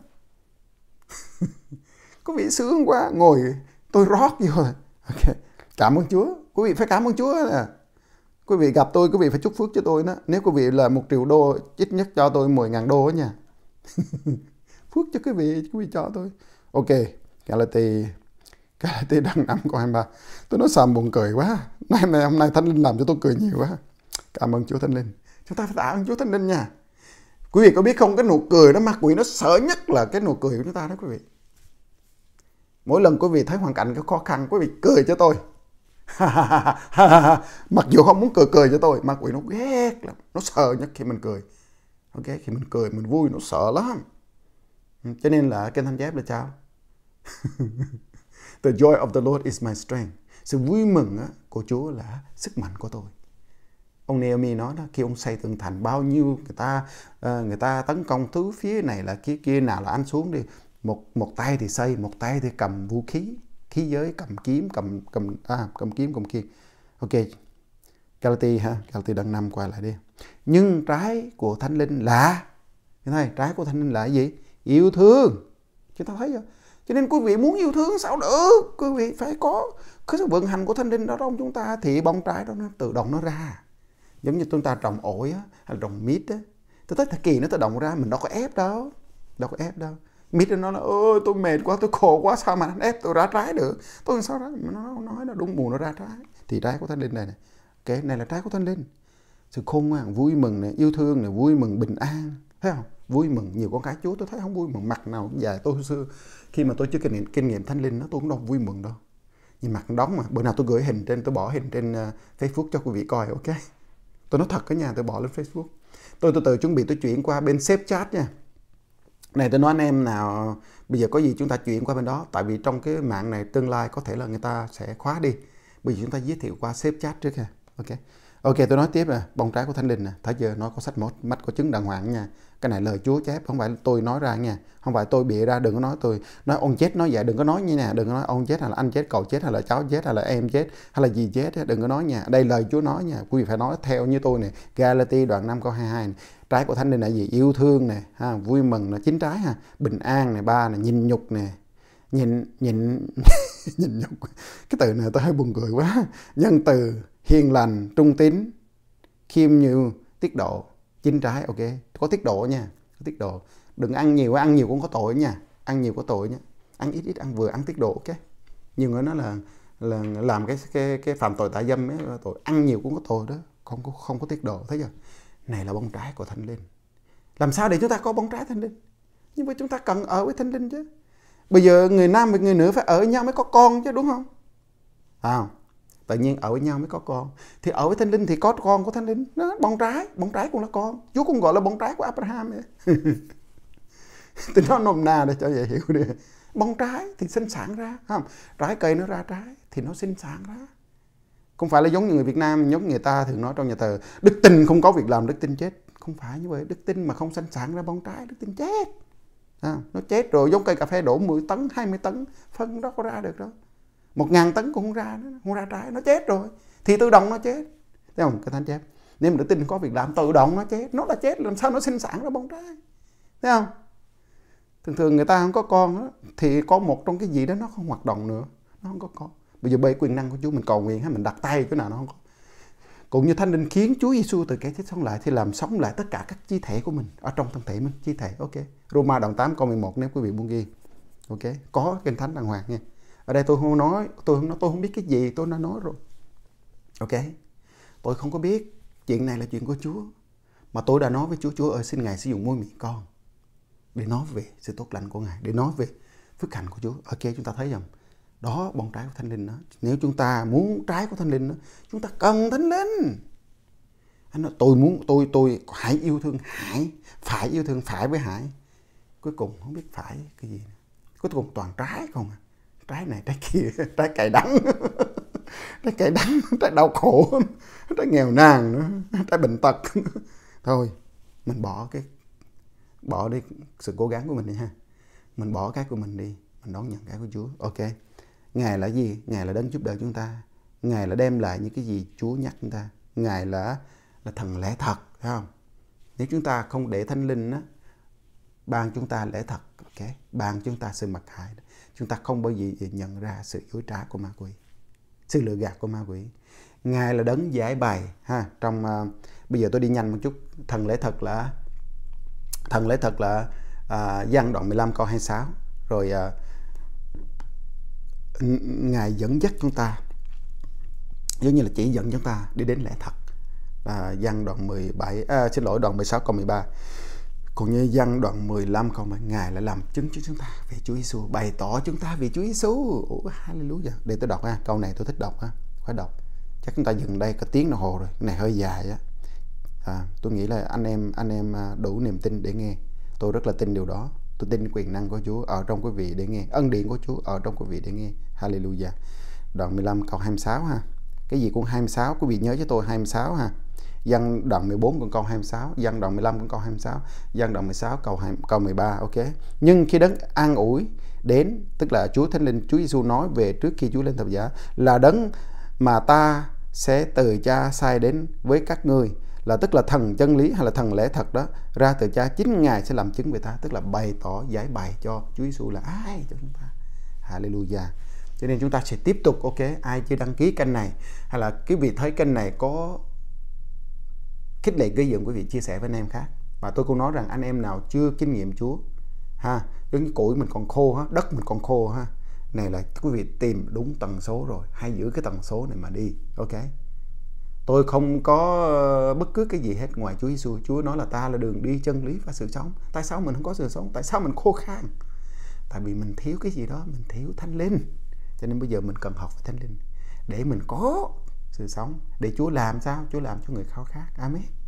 (laughs) quý vị sướng quá ngồi tôi rót vô rồi cảm ơn chúa quý vị phải cảm ơn chúa nè quý vị gặp tôi quý vị phải chúc phước cho tôi đó nếu quý vị là một triệu đô ít nhất cho tôi 10 ngàn đô đó nha (laughs) phước cho quý vị quý vị cho tôi ok Galati Galati đăng 5 câu 23 tôi nói sao buồn cười quá nay hôm nay hôm nay thánh linh làm cho tôi cười nhiều quá cảm ơn chúa thánh linh chúng ta phải tạ ơn chúa thánh linh nha quý vị có biết không cái nụ cười đó ma quỷ nó sợ nhất là cái nụ cười của chúng ta đó quý vị mỗi lần quý vị thấy hoàn cảnh cái khó khăn quý vị cười cho tôi (laughs) mặc dù không muốn cười cười cho tôi ma quỷ nó ghét lắm nó sợ nhất khi mình cười ok khi mình cười mình vui nó sợ lắm Ừ, cho nên là kênh tham giáp là chào (laughs) the joy of the Lord is my strength sự vui mừng của Chúa là sức mạnh của tôi ông Naomi nói đó khi ông xây tường thành bao nhiêu người ta ờ, người ta tấn công thứ phía này là kia kia nào là anh xuống đi một một tay thì xây một tay thì cầm vũ khí khí giới cầm kiếm cầm cầm à, cầm kiếm cầm kia ok Galati ha Galati đoạn năm qua lại đi nhưng trái của thánh linh là như thế này trái của thánh linh là gì yêu thương chúng ta thấy chưa cho nên quý vị muốn yêu thương sao được quý vị phải có cái sự vận hành của thanh linh đó trong chúng ta thì bông trái đó nó tự động nó ra giống như chúng ta trồng ổi á, hay là trồng mít á tôi tới thời kỳ nó tự động ra mình đâu có ép đâu đâu có ép đâu mít nó nói ơi tôi mệt quá tôi khổ quá sao mà anh ép tôi ra trái được tôi sao đó nó nói nó đúng mùa nó ra trái thì trái của thanh linh này này cái này là trái của thanh linh sự khôn ngoan vui mừng này yêu thương này vui mừng bình an thấy không vui mừng nhiều con cái Chúa tôi thấy không vui mừng mặt nào cũng dài tôi hồi xưa khi mà tôi chưa kinh nghiệm kinh nghiệm thánh linh nó tôi cũng đâu vui mừng đâu nhưng mặt đóng mà bữa nào tôi gửi hình trên tôi bỏ hình trên à, Facebook cho quý vị coi ok tôi nói thật cái nhà tôi bỏ lên Facebook tôi từ từ chuẩn bị tôi chuyển qua bên xếp chat nha này tôi nói anh em nào bây giờ có gì chúng ta chuyển qua bên đó tại vì trong cái mạng này tương lai có thể là người ta sẽ khóa đi bây giờ chúng ta giới thiệu qua xếp chat trước ha ok Ok tôi nói tiếp nè, bông trái của thánh linh nè, thấy chưa? nó có sách mốt, mắt có chứng đàng hoàng nha. Cái này lời Chúa chép, không phải tôi nói ra nha. Không phải tôi bịa ra, đừng có nói tôi nói ông chết nói vậy, đừng có nói như nè, đừng có nói ông chết hay là anh chết, cậu chết hay là cháu chết hay là em chết hay là gì chết, đừng có nói nha. Đây lời Chúa nói nha, quý vị phải nói theo như tôi nè. Galati đoạn 5 câu 22 này. Trái của thánh linh là gì? Yêu thương nè, ha, vui mừng là chính trái ha, bình an nè, ba nè, nhìn nhục nè, nhìn nhìn (laughs) nhìn nhục. Cái từ này tôi hơi buồn cười quá. Nhân từ hiền lành trung tín khiêm như tiết độ chính trái ok có tiết độ nha có tiết độ đừng ăn nhiều ăn nhiều cũng có tội nha ăn nhiều có tội nha ăn ít ít ăn vừa ăn tiết độ ok nhiều người nói là là làm cái cái cái phạm tội tại dâm ấy tội ăn nhiều cũng có tội đó không có không có tiết độ thấy chưa này là bóng trái của thanh linh làm sao để chúng ta có bóng trái thanh linh nhưng mà chúng ta cần ở với thanh linh chứ bây giờ người nam và người nữ phải ở nhau mới có con chứ đúng không à tự nhiên ở với nhau mới có con thì ở với thánh linh thì có con của thánh linh nó bông trái bông trái cũng là con chúa cũng gọi là bông trái của abraham ấy. thì nó nôm na để cho dễ hiểu đi bông trái thì sinh sản ra không trái cây nó ra trái thì nó sinh sản ra không phải là giống như người Việt Nam giống người ta thường nói trong nhà thờ đức tin không có việc làm đức tin chết không phải như vậy đức tin mà không sinh sản ra bông trái đức tin chết à, nó chết rồi giống cây cà phê đổ 10 tấn 20 tấn phân đó có ra được đâu một ngàn tấn cũng không ra không ra trái nó chết rồi thì tự động nó chết thấy không cái thánh chép nếu mà đức tin có việc làm tự động nó chết nó là chết làm sao nó sinh sản ra bông trái thấy không thường thường người ta không có con đó, thì có một trong cái gì đó nó không hoạt động nữa nó không có con bây giờ bê quyền năng của Chúa mình cầu nguyện hay mình đặt tay chỗ nào nó không có cũng như thánh linh khiến Chúa Giêsu từ cái chết sống lại thì làm sống lại tất cả các chi thể của mình ở trong thân thể mình chi thể ok Roma đoạn 8 câu 11 nếu quý vị muốn ghi ok có kinh thánh đàng hoàng nha ở đây tôi không nói tôi không nói tôi không biết cái gì tôi đã nói rồi ok tôi không có biết chuyện này là chuyện của chúa mà tôi đã nói với chúa chúa ơi xin ngài sử dụng môi miệng con để nói về sự tốt lành của ngài để nói về phước hạnh của chúa ok chúng ta thấy rằng đó bông trái của thánh linh đó nếu chúng ta muốn trái của thánh linh đó chúng ta cần thánh linh anh nói tôi muốn tôi tôi hãy yêu thương hãy phải yêu thương phải với hãy cuối cùng không biết phải cái gì cuối cùng toàn trái không à trái này trái kia (laughs) trái cày đắng (laughs) trái cày đắng (laughs) trái đau khổ trái nghèo nàn trái bệnh tật thôi mình bỏ cái bỏ đi sự cố gắng của mình đi ha mình bỏ cái của mình đi mình đón nhận cái của Chúa ok ngài là gì ngài là đến giúp đỡ chúng ta ngài là đem lại những cái gì Chúa nhắc chúng ta ngài là là thần lẽ thật phải không nếu chúng ta không để thanh linh á ban chúng ta lẽ thật ok ban chúng ta sự mặc khải chúng ta không bao giờ nhận ra sự dối trá của ma quỷ sự lừa gạt của ma quỷ ngài là đấng giải bày ha trong uh, bây giờ tôi đi nhanh một chút thần lễ thật là thần lễ thật là uh, à, gian đoạn 15 câu 26 rồi uh, ngài dẫn dắt chúng ta giống như là chỉ dẫn chúng ta đi đến lẽ thật là gian đoạn 17 à, xin lỗi đoạn 16 câu 13 còn như dân đoạn 15 câu mà Ngài lại làm chứng cho chúng ta về Chúa Giêsu, bày tỏ chúng ta về Chúa Giêsu. Ủa hallelujah. Để tôi đọc ha, câu này tôi thích đọc ha. Khóa đọc. Chắc chúng ta dừng đây có tiếng đồng hồ rồi. Cái này hơi dài á. À, tôi nghĩ là anh em anh em à, đủ niềm tin để nghe. Tôi rất là tin điều đó. Tôi tin quyền năng của Chúa ở trong quý vị để nghe, ân điển của Chúa ở trong quý vị để nghe. Hallelujah. Đoạn 15 câu 26 ha. Cái gì cũng 26 quý vị nhớ cho tôi 26 ha dân đoạn 14 con câu 26, dân đoạn 15 con câu 26, dân đoạn 16 câu 2, câu 13 ok. Nhưng khi đấng an ủi đến, tức là Chúa Thánh Linh Chúa Giêsu nói về trước khi Chúa lên thập giá là đấng mà ta sẽ từ cha sai đến với các ngươi là tức là thần chân lý hay là thần lẽ thật đó ra từ cha chính ngài sẽ làm chứng về ta tức là bày tỏ giải bày cho Chúa Giêsu là ai cho chúng ta Hallelujah cho nên chúng ta sẽ tiếp tục ok ai chưa đăng ký kênh này hay là quý vị thấy kênh này có khích lệ gây dựng quý vị chia sẻ với anh em khác và tôi cũng nói rằng anh em nào chưa kinh nghiệm Chúa ha đến củi mình còn khô ha đất mình còn khô ha này là quý vị tìm đúng tần số rồi hay giữ cái tần số này mà đi ok tôi không có ờ, bất cứ cái gì hết ngoài Chúa Giêsu Chúa nói là ta là đường đi chân lý và sự sống tại sao mình không có sự sống tại sao mình khô khan tại vì mình thiếu cái gì đó mình thiếu thánh linh cho nên bây giờ mình cần học với thánh linh để mình có sự sống để Chúa làm sao Chúa làm cho người khao khát Amen